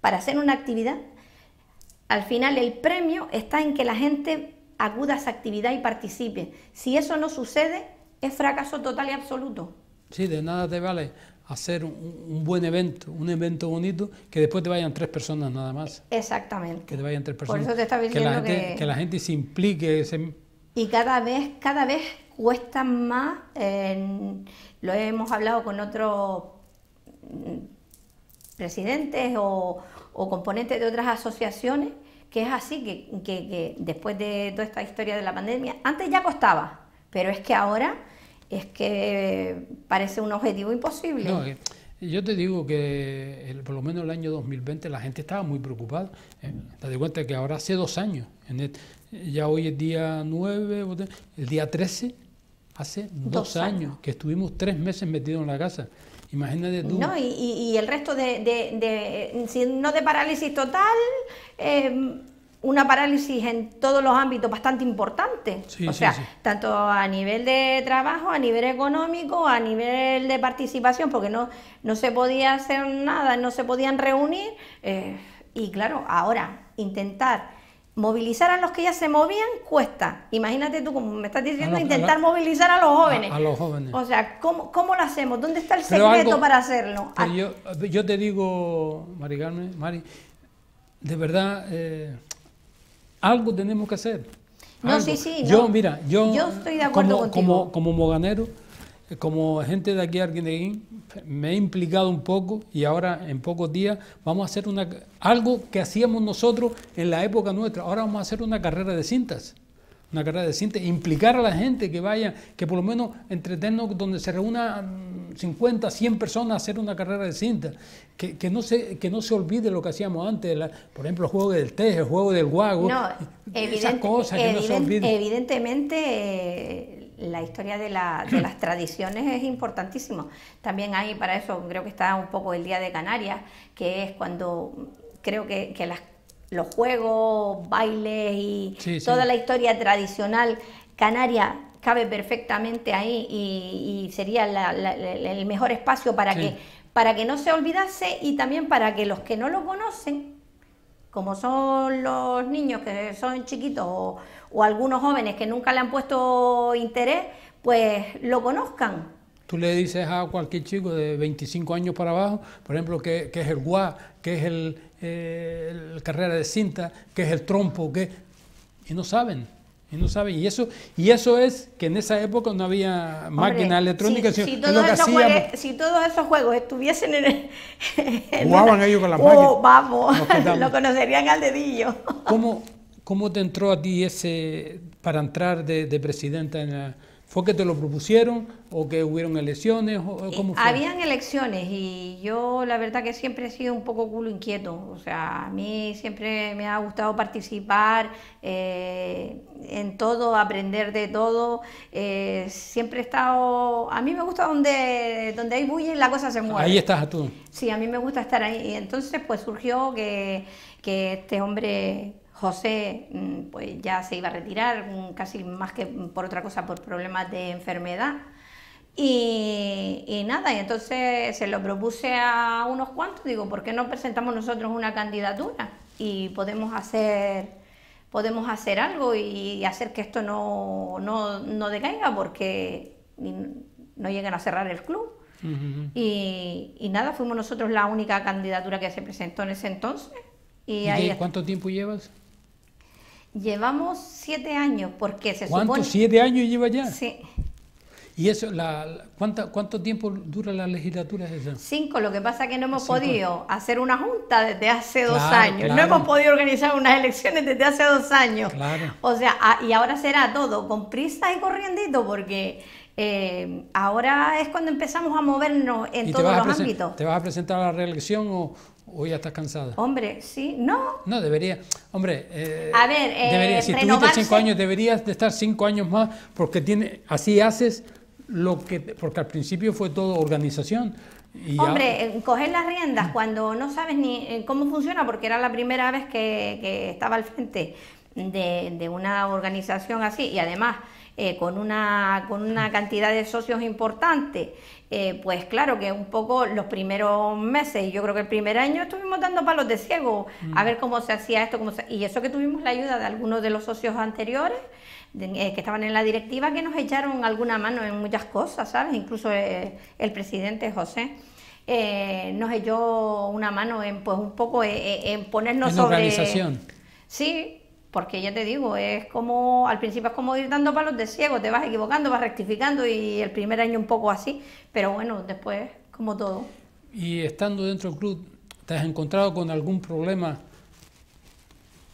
para hacer una actividad, al final el premio está en que la gente agudas a actividad y participe. Si eso no sucede, es fracaso total y absoluto. Sí, de nada te vale hacer un, buen evento, un evento bonito, que después te vayan tres personas nada más. Exactamente. Que te vayan tres personas. Por eso te diciendo que la gente, se implique. Y cada vez, cada vez cuesta más, lo hemos hablado con otros mm, presidentes o, o componentes de otras asociaciones, que es así, que, que, que después de toda esta historia de la pandemia, antes ya costaba, pero es que ahora es que parece un objetivo imposible. Eh, yo te digo que por lo menos el año 2020 la gente estaba muy preocupada. Eh, te das cuenta que ahora hace dos años, ya hoy es día 9, el día 13, hace dos, años que estuvimos tres meses metidos en la casa. Imagínate tú. No, y, el resto de, de, si no de parálisis total, eh, una parálisis en todos los ámbitos bastante importante. o sea, tanto a nivel de trabajo, a nivel económico, a nivel de participación, porque no, no se podía hacer nada, no se podían reunir. Eh, y claro, ahora intentar movilizar a los que ya se movían cuesta. Imagínate tú, como me estás diciendo, intentar movilizar a los jóvenes. A, los jóvenes. O sea, ¿cómo, lo hacemos? ¿Dónde está el secreto para hacerlo? yo, te digo, Mari Carmen, Mari, de verdad, eh, algo tenemos que hacer. No, sí, sí. Yo, mira, yo, estoy de acuerdo como, Como, moganero, eh, como gente de aquí, alguien de aquí, me he implicado un poco y ahora en pocos días vamos a hacer una, algo que hacíamos nosotros en la época nuestra. Ahora vamos a hacer una carrera de cintas. Una carrera de cintas. Implicar a la gente que vaya, que por lo menos entretenernos donde se reúna 50, mm, 100 personas a hacer una carrera de cintas. Que, no, se, que no se olvide lo que hacíamos antes. por ejemplo, el juego del té, el juego del guago. esas cosas que no se olviden. Evidentemente. Eh, la historia de, las tradiciones es importantísimo. También hay para eso, creo que está un poco el Día de Canarias, que es cuando creo que, las, los juegos, bailes y toda la historia tradicional canaria cabe perfectamente ahí y, sería el mejor espacio para, que, para que no se olvidase y también para que los que no lo conocen, como son los niños que son chiquitos o o algunos jóvenes que nunca le han puesto interés, pues lo conozcan. Tú le dices a cualquier chico de 25 años para abajo, por ejemplo, que, es el guá, que es eh, el, carrera de cinta, que es el trompo, que... y no saben. Y no saben, y eso, y eso es que en esa época no había máquina electrónica. Si, todos esos si, todos esos juegos estuviesen en el. En Jugaban ellos con la oh, Vamos, lo conocerían al dedillo. ¿Cómo, ¿Cómo te entró a ti ese para entrar de, presidenta ¿Fue que te lo propusieron o que hubieron elecciones? O, eh, ¿cómo Habían elecciones y yo la verdad que siempre he sido un poco culo inquieto. O sea, a mí siempre me ha gustado participar eh, en todo, aprender de todo. Eh, siempre he estado... A mí me gusta donde, donde hay bulla y la cosa se mueve. Ahí estás tú. Sí, a mí me gusta estar ahí. Entonces pues surgió que, que este hombre José mm, pues ya se iba a retirar, mm, casi más que por otra cosa, por problemas de enfermedad. Y, nada, y entonces se lo propuse a unos cuantos, digo, ¿por qué no presentamos nosotros una candidatura? Y podemos hacer, podemos hacer algo y hacer que esto no, no, no decaiga porque no llegan a cerrar el club. y, nada, fuimos nosotros la única candidatura que se presentó en ese entonces. ¿Y, ¿Y cuánto tiempo llevas? Llevamos siete años, porque se ¿Cuánto? supone... ¿Siete años lleva ya? Sí. ¿Y eso, la, cuánto tiempo dura la legislatura Cinco, lo que pasa es que no hemos podido hacer una junta desde hace dos años, no hemos podido organizar unas elecciones desde hace dos años. O sea, ah, y ahora será todo con prisa y corriendito porque eh, ahora es cuando empezamos a movernos en todos los ámbitos. ¿Te vas a presentar a la reelección o, Hoy ya estás cansada. Hombre, sí, no. No, debería. Hombre, eh, a ver, eh, si cinco años, deberías de estar cinco años más, porque tiene, así haces lo que. Porque al principio fue todo organización. Hombre, eh, coger las riendas cuando no sabes ni cómo funciona, porque era la primera vez que, estaba al frente de una organización así, y además eh, con, una, con una cantidad de socios importante, eh, pues claro que un poco los primeros meses, yo creo que el primer año estuvimos dando palos de ciego mm. a ver cómo se hacía esto, cómo y eso que tuvimos la ayuda de algunos de los socios anteriores eh, que estaban en la directiva que nos echaron alguna mano en muchas cosas, ¿sabes? Incluso el, presidente José. nos echó una mano en pues un poco en, ponernos sobre organización. sí porque ya te digo, es como, al principio es como ir dando palos de ciego, te vas equivocando, vas rectificando y el primer año un poco así, pero bueno, después como todo. Y estando dentro del club, ¿te has encontrado con algún problema?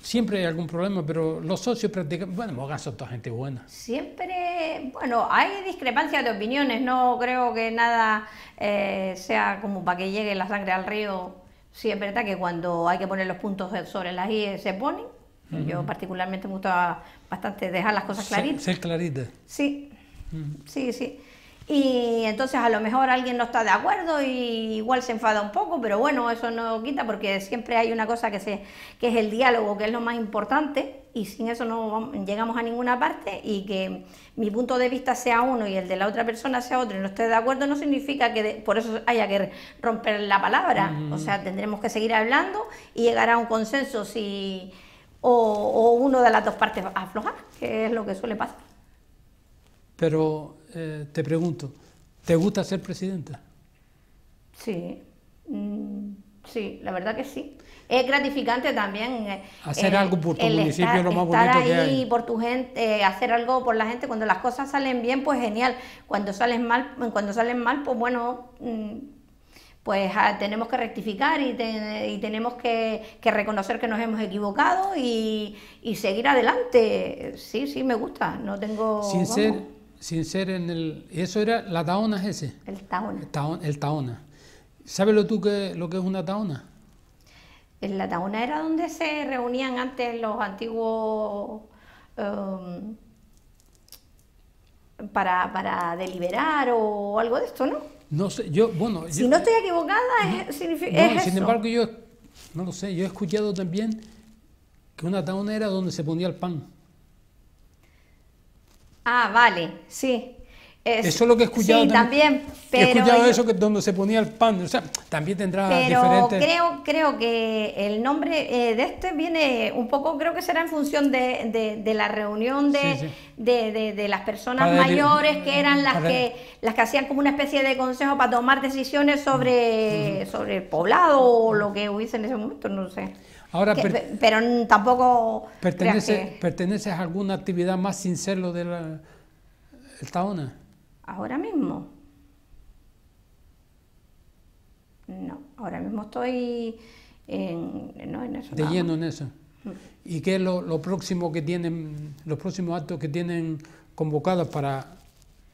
Siempre hay algún problema, pero los socios practican, bueno, Mogán son toda gente buena. Siempre, bueno, hay discrepancias de opiniones, no creo que nada eh, sea como para que llegue la sangre al río. siempre está que cuando hay que poner los puntos sobre las I e, se ponen, yo particularmente me gusta bastante dejar las cosas claritas. Ser, ser clarita. Sí, sí, sí. Y entonces a lo mejor alguien no está de acuerdo y igual se enfada un poco, pero bueno, eso no quita porque siempre hay una cosa que, se, que es el diálogo, que es lo más importante y sin eso no llegamos a ninguna parte y que mi punto de vista sea uno y el de la otra persona sea otro y no esté de acuerdo no significa que por eso haya que romper la palabra, o sea, tendremos que seguir hablando y llegar a un consenso si o, uno de las dos partes afloja que es lo que suele pasar. Pero eh, te pregunto, ¿te gusta ser presidenta? Sí, mm, sí, la verdad que sí. Es gratificante también. Eh, hacer algo por tu municipio lo más por tu gente, eh, hacer algo por la gente. Cuando las cosas salen bien, pues genial. Cuando salen mal, cuando salen mal, pues bueno. Mm, pues ah, tenemos que rectificar y, tenemos que, reconocer que nos hemos equivocado y, seguir adelante. Sí, sí, me gusta, no tengo... Sin ser, sin ser en el... ¿Eso era la taona ese? El taona. El, el taona. ¿Sabes lo tú que, lo que es una taona? la taona era donde se reunían antes los antiguos... Em, para deliberar o algo de esto, ¿no? No sé, yo, bueno... Si no estoy equivocada, es, Sin embargo, yo, no lo sé, yo he escuchado también que una taona era donde se ponía el pan. Ah, vale, sí. Eso, es lo que he escuchado. también. Pero, he escuchado eso que donde se ponía el pan. también tendrá pero Creo, creo que el nombre eh, de este viene un poco, creo que será en función de, la reunión de, las personas mayores que eran las que, las que hacían como una especie de consejo para tomar decisiones sobre, sobre el poblado o lo que hubiese en ese momento, no sé. Ahora, pero tampoco. Pertenece, ¿Perteneces a alguna actividad más sin de la, el Taona? ahora mismo. No, ahora mismo estoy en, no, en eso. De lleno en eso. Mm. ¿Y qué es lo, próximo que tienen, los próximos actos que tienen convocados para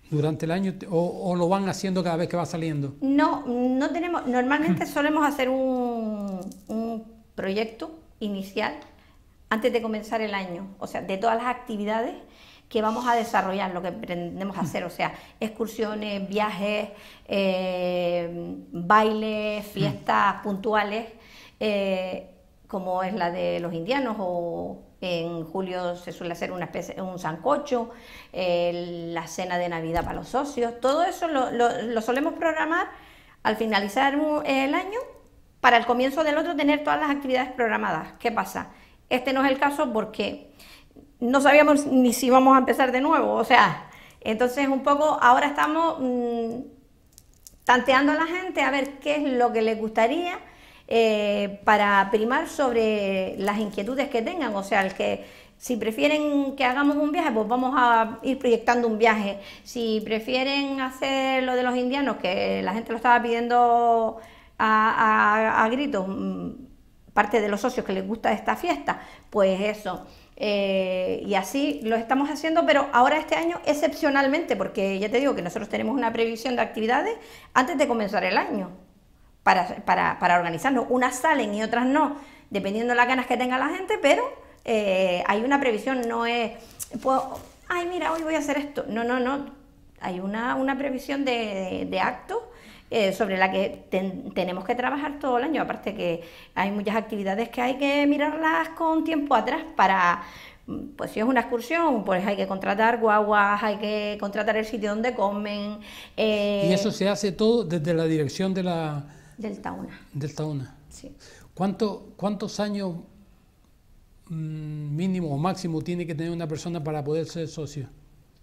durante el año o, lo van haciendo cada vez que va saliendo? No, no tenemos, normalmente solemos hacer un, un proyecto inicial antes de comenzar el año, o sea, de todas las actividades que vamos a desarrollar, lo que pretendemos hacer, o sea, excursiones, viajes, eh, bailes, fiestas puntuales, eh, como es la de los indianos o en julio se suele hacer un sancocho, la cena de Navidad para los socios. Todo eso lo, solemos programar al finalizar el año para el comienzo del otro tener todas las actividades programadas. ¿Qué pasa? Este no es el caso porque no sabíamos ni si íbamos a empezar de nuevo, o sea, entonces un poco ahora estamos mm, tanteando a la gente a ver qué es lo que les gustaría eh, para primar sobre las inquietudes que tengan, o sea, el que si prefieren que hagamos un viaje, pues vamos a ir proyectando un viaje. Si prefieren hacer lo de los indianos, que la gente lo estaba pidiendo a gritos, mm, parte de los socios que les gusta esta fiesta, pues eso. Eh, y así lo estamos haciendo, pero ahora este año excepcionalmente, porque ya te digo que nosotros tenemos una previsión de actividades antes de comenzar el año, para, para, organizarnos. Unas salen y otras no, dependiendo de las ganas que tenga la gente, pero eh, hay una previsión, no es, ay, mira, hoy voy a hacer esto. No, no, no, hay una, una previsión de, de actos eh, sobre la que tenemos que trabajar todo el año. Aparte que hay muchas actividades que hay que mirarlas con tiempo atrás para, mm, pues si es una excursión, pues hay que contratar guaguas, hay que contratar el sitio donde comen. Eh, y eso se hace todo desde la dirección de la... Del Tauna. Sí. ¿Cuánto, ¿Cuántos años mm, mínimo o máximo tiene que tener una persona para poder ser socio?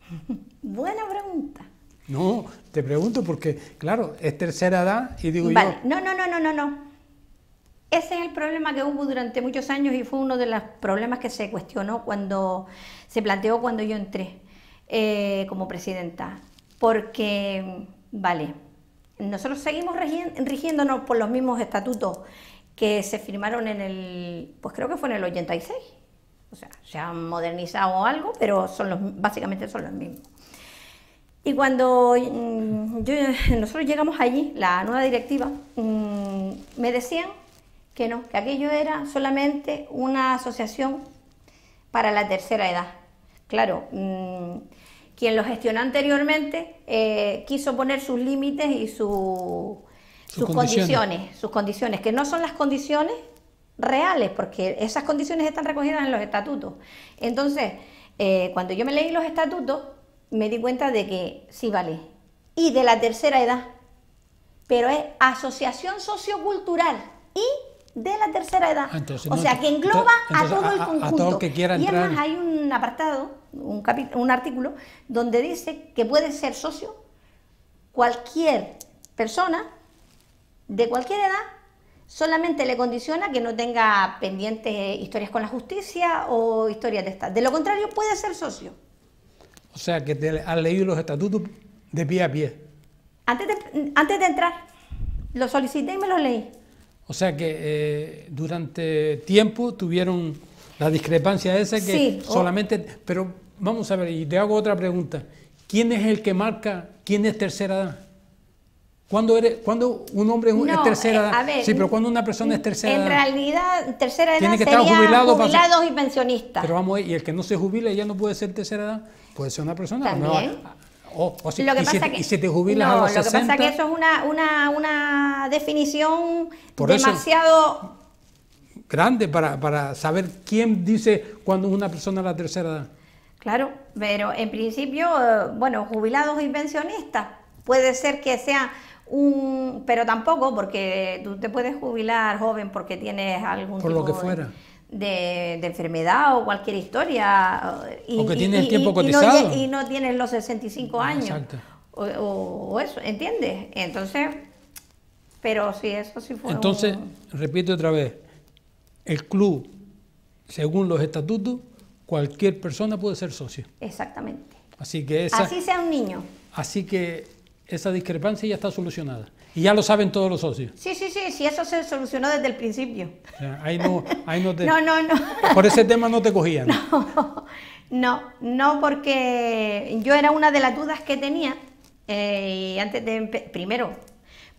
Buena pregunta. No, te pregunto porque, claro, es tercera edad y digo vale. No, no, no, no, no, no. Ese es el problema que hubo durante muchos años y fue uno de los problemas que se cuestionó cuando se planteó cuando yo entré eh, como presidenta. Porque, vale, nosotros seguimos rigiéndonos por los mismos estatutos que se firmaron en el, pues creo que fue en el 86. O sea, se han modernizado algo, pero son los, básicamente son los mismos. Y cuando mm, nosotros llegamos allí, la nueva directiva, mm, me decían que no, que aquello era solamente una asociación para la tercera edad. Claro, mm, quien lo gestionó anteriormente eh, quiso poner sus límites y sus, condiciones. sus condiciones, que no son las condiciones reales, porque esas condiciones están recogidas en los estatutos. Entonces, eh, cuando yo me leí los estatutos, me di cuenta de que sí vale. Y de la tercera edad. Pero es asociación sociocultural y de la tercera edad. Ah, o sea, que engloba a todo el conjunto. y además hay un apartado, un, un artículo, donde dice que puede ser socio cualquier persona de cualquier edad, solamente le condiciona que no tenga pendientes historias con la justicia o historias de Estado. De lo contrario, puede ser socio. O sea, que te leído los estatutos de pie a pie. Antes de, antes de entrar, lo solicité y me lo leí. O sea que eh, durante tiempo tuvieron la discrepancia esa que solamente... Pero vamos a ver, y te hago otra pregunta. ¿Quién es el que marca quién es tercera edad? ¿Cuándo, eres, cuando un hombre es tercera eh, edad? sí, pero cuando una persona es tercera edad. En realidad, tercera edad tiene que estar jubilado jubilados y pensionistas. Pero vamos, a ver, y el que no se jubila ya no puede ser tercera edad. Puede ser una persona O, si, y, si, te jubilas no, a los Lo que pasa que eso es una, una, una definición demasiado... grande para, para saber quién dice cuando una persona la tercera edad. Claro, pero en principio, eh, bueno, jubilados y pensionistas, puede ser que sea un... pero tampoco, porque tú te puedes jubilar joven porque tienes algún... Por lo que fuera de, enfermedad o cualquier historia. Eh, y, o que tienes el tiempo y, cotizado. y no, tienes los 65 ah, años. Exacto. O, eso, ¿entiendes? Entonces, pero si eso sí fue. Entonces, repito otra vez: el club, según los estatutos, cualquier persona puede ser socio. Exactamente. Así que Así sea un niño. Así que esa discrepancia ya está solucionada. Y ya lo saben todos los socios. Sí, sí, sí, sí, eso se solucionó desde el principio. ahí no, ahí no te... No, no, no. Por ese tema no te cogían. No, no, porque yo era una de las dudas que tenía. Eh, antes de... Primero,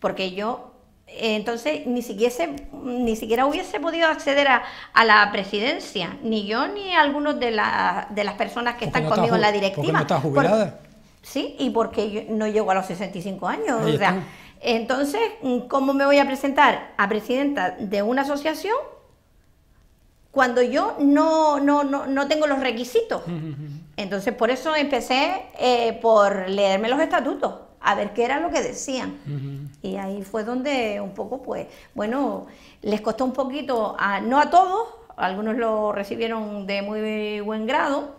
porque yo eh, entonces ni siquiera, ni siquiera hubiese podido acceder a, la presidencia, ni yo ni algunos de, de las personas que están conmigo en la directiva. Porque no estás jubilada. sí, y porque no llego a los 65 años. o sea, entonces, ¿cómo me voy a presentar a presidenta de una asociación cuando yo no, no, tengo los requisitos? Entonces, por eso empecé eh, por leerme los estatutos, a ver qué era lo que decían. Y ahí fue donde un poco, pues, bueno, les costó un poquito, no a todos, algunos lo recibieron de muy buen grado,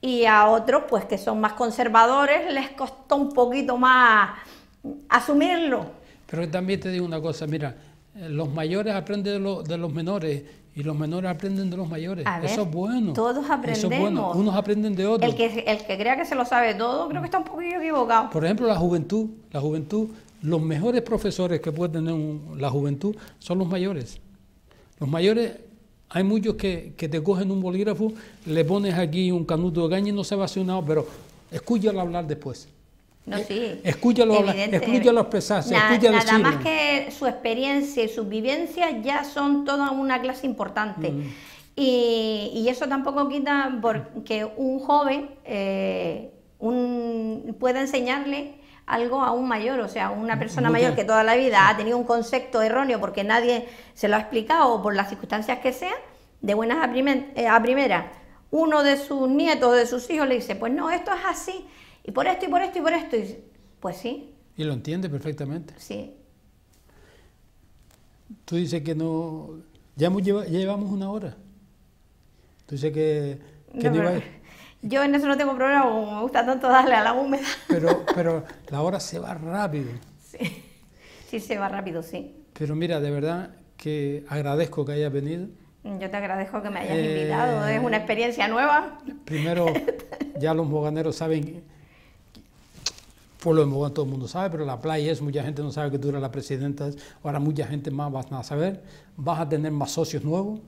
y a otros, pues, que son más conservadores, les costó un poquito más asumirlo. Pero también te digo una cosa, mira, eh, los mayores aprenden de, los menores y los menores aprenden de los mayores. eso es bueno. Todos aprendemos. Eso es bueno. Unos aprenden de otros. El que, el que crea que se lo sabe todo, creo que está un poquillo equivocado. Por ejemplo, la juventud. La juventud, los mejores profesores que puede tener la juventud son los mayores. Los mayores, hay muchos que, que te cogen un bolígrafo, le pones aquí un canuto de caña y no se va a hacer nada, pero escúchalo hablar después. No, eh, sí. Escúchalo, escúchalo expresarse, nada, escúchalo Nada más que su experiencia y sus vivencias ya son toda una clase importante. Mm. Y, eso tampoco quita porque un joven eh, pueda enseñarle algo a un mayor, o sea, una persona mayor que toda la vida ha tenido un concepto erróneo porque nadie se lo ha explicado por las circunstancias que sean, de buenas a, eh, a primera uno de sus nietos, de sus hijos le dice, pues no, esto es así, y por esto, y por esto, y por esto. Y, pues sí. Y lo entiende perfectamente. Sí. Tú dices que no... Ya, llevamos una hora. Tú dices que... yo en eso no tengo problema, como me gusta tanto darle a la húmeda. Pero, pero la hora se va rápido. Sí. sí, se va rápido, sí. Pero mira, de verdad que agradezco que hayas venido. Mm, yo te agradezco que me hayas eh, invitado, es una experiencia nueva. Primero, ya los moganeros saben pueblo de Mogán todo el mundo sabe, pero la playa es, mucha gente no sabe que tú eres la presidenta, ahora mucha gente más vas a saber, vas a tener más socios nuevos.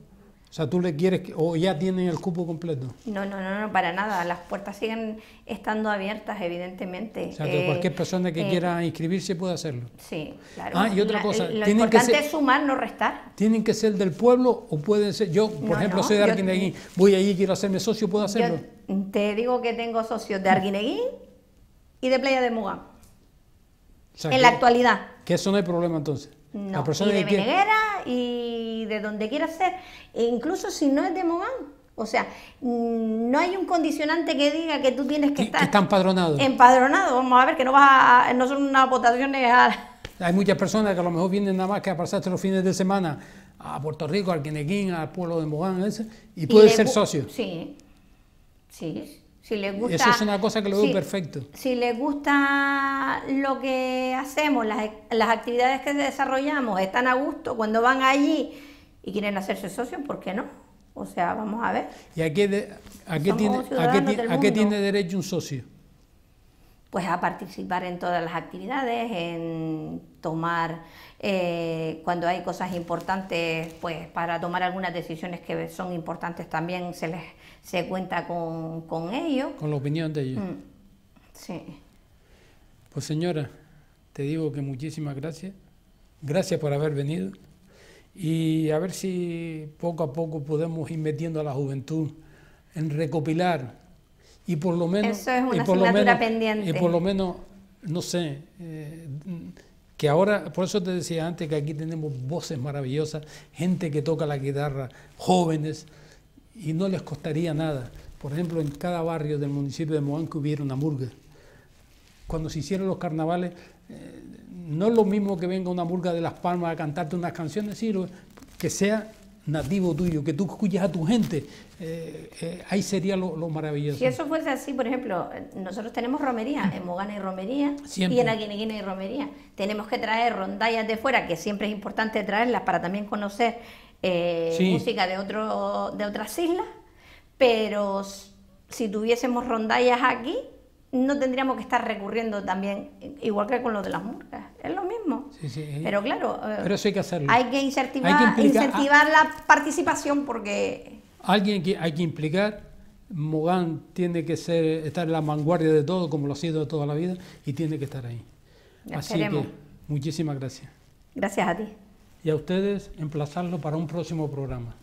O sea, tú le quieres, o ya tienen el cupo completo. No, no, no, no, para nada. Las puertas siguen estando abiertas, evidentemente. O sea, que cualquier persona que eh, quiera eh, inscribirse puede hacerlo. Sí, claro. Ah, y otra cosa. Eh, lo importante es sumar, no restar. ¿Tienen que ser del pueblo o pueden ser, yo, por ejemplo, soy de Arguineguín, voy allí y quiero hacerme socio, ¿puedo hacerlo? te digo que tengo socios de Arguineguín y de Playa de Mogán, en la actualidad. Que eso no hay problema entonces. No, y de Veneguera y de donde quiera ser. E incluso si no es de Mogán. O sea, mm, no hay un condicionante que diga que tú tienes que, estar. Que está empadronado. Empadronado. Vamos a ver, que no vas no son unas votaciones a... Hay muchas personas que a lo mejor vienen nada más que a pasarse los fines de semana a Puerto Rico, al guinequín al pueblo de Mogán, ese, y, y puede ser socio. Sí. Sí, si gusta, Eso es una cosa que lo veo perfecto. Si les gusta lo que hacemos, las, las actividades que desarrollamos, están a gusto cuando van allí y quieren hacerse socios, ¿por qué no? O sea, vamos a ver. ¿Y a qué, tiene, tiene derecho un socio? pues a participar en todas las actividades, en tomar, eh, cuando hay cosas importantes, pues para tomar algunas decisiones que son importantes también se les se cuenta con, ellos. Con la opinión de ellos. Mm, sí. Pues señora, te digo que muchísimas gracias. Gracias por haber venido. Y a ver si poco a poco podemos ir metiendo a la juventud en recopilar y por lo menos Eso es una y pendiente. y por lo menos no sé eh, que ahora por eso te decía antes que aquí tenemos voces maravillosas gente que toca la guitarra jóvenes y no les costaría nada. Por ejemplo, en cada barrio del municipio de que hubiera una murga. Cuando se hicieron los carnavales, eh, no es lo mismo que venga una murga de Las Palmas a cantarte unas canciones, sino que sea nativo tuyo, que tú escuches a tu gente, eh, eh, ahí sería lo, maravilloso. Si eso fuese así, por ejemplo, nosotros tenemos romería, en Mogana y romería, y en Aguineguina hay romería. Tenemos que traer rondallas de fuera, que siempre es importante traerlas para también conocer eh, música de, otro, de otras islas, pero si tuviésemos rondallas aquí, no tendríamos que estar recurriendo también, igual que con lo de las murgas, es lo mismo. Pero claro, eh, hay que hacerlo. Hay que incentivar, incentivar la participación porque... Alguien que hay que implicar, Mogán tiene que ser, estar en la vanguardia de todo, como lo ha sido toda la vida, y tiene que estar ahí. Así que, muchísimas gracias. Gracias a ti y a ustedes emplazarlo para un próximo programa.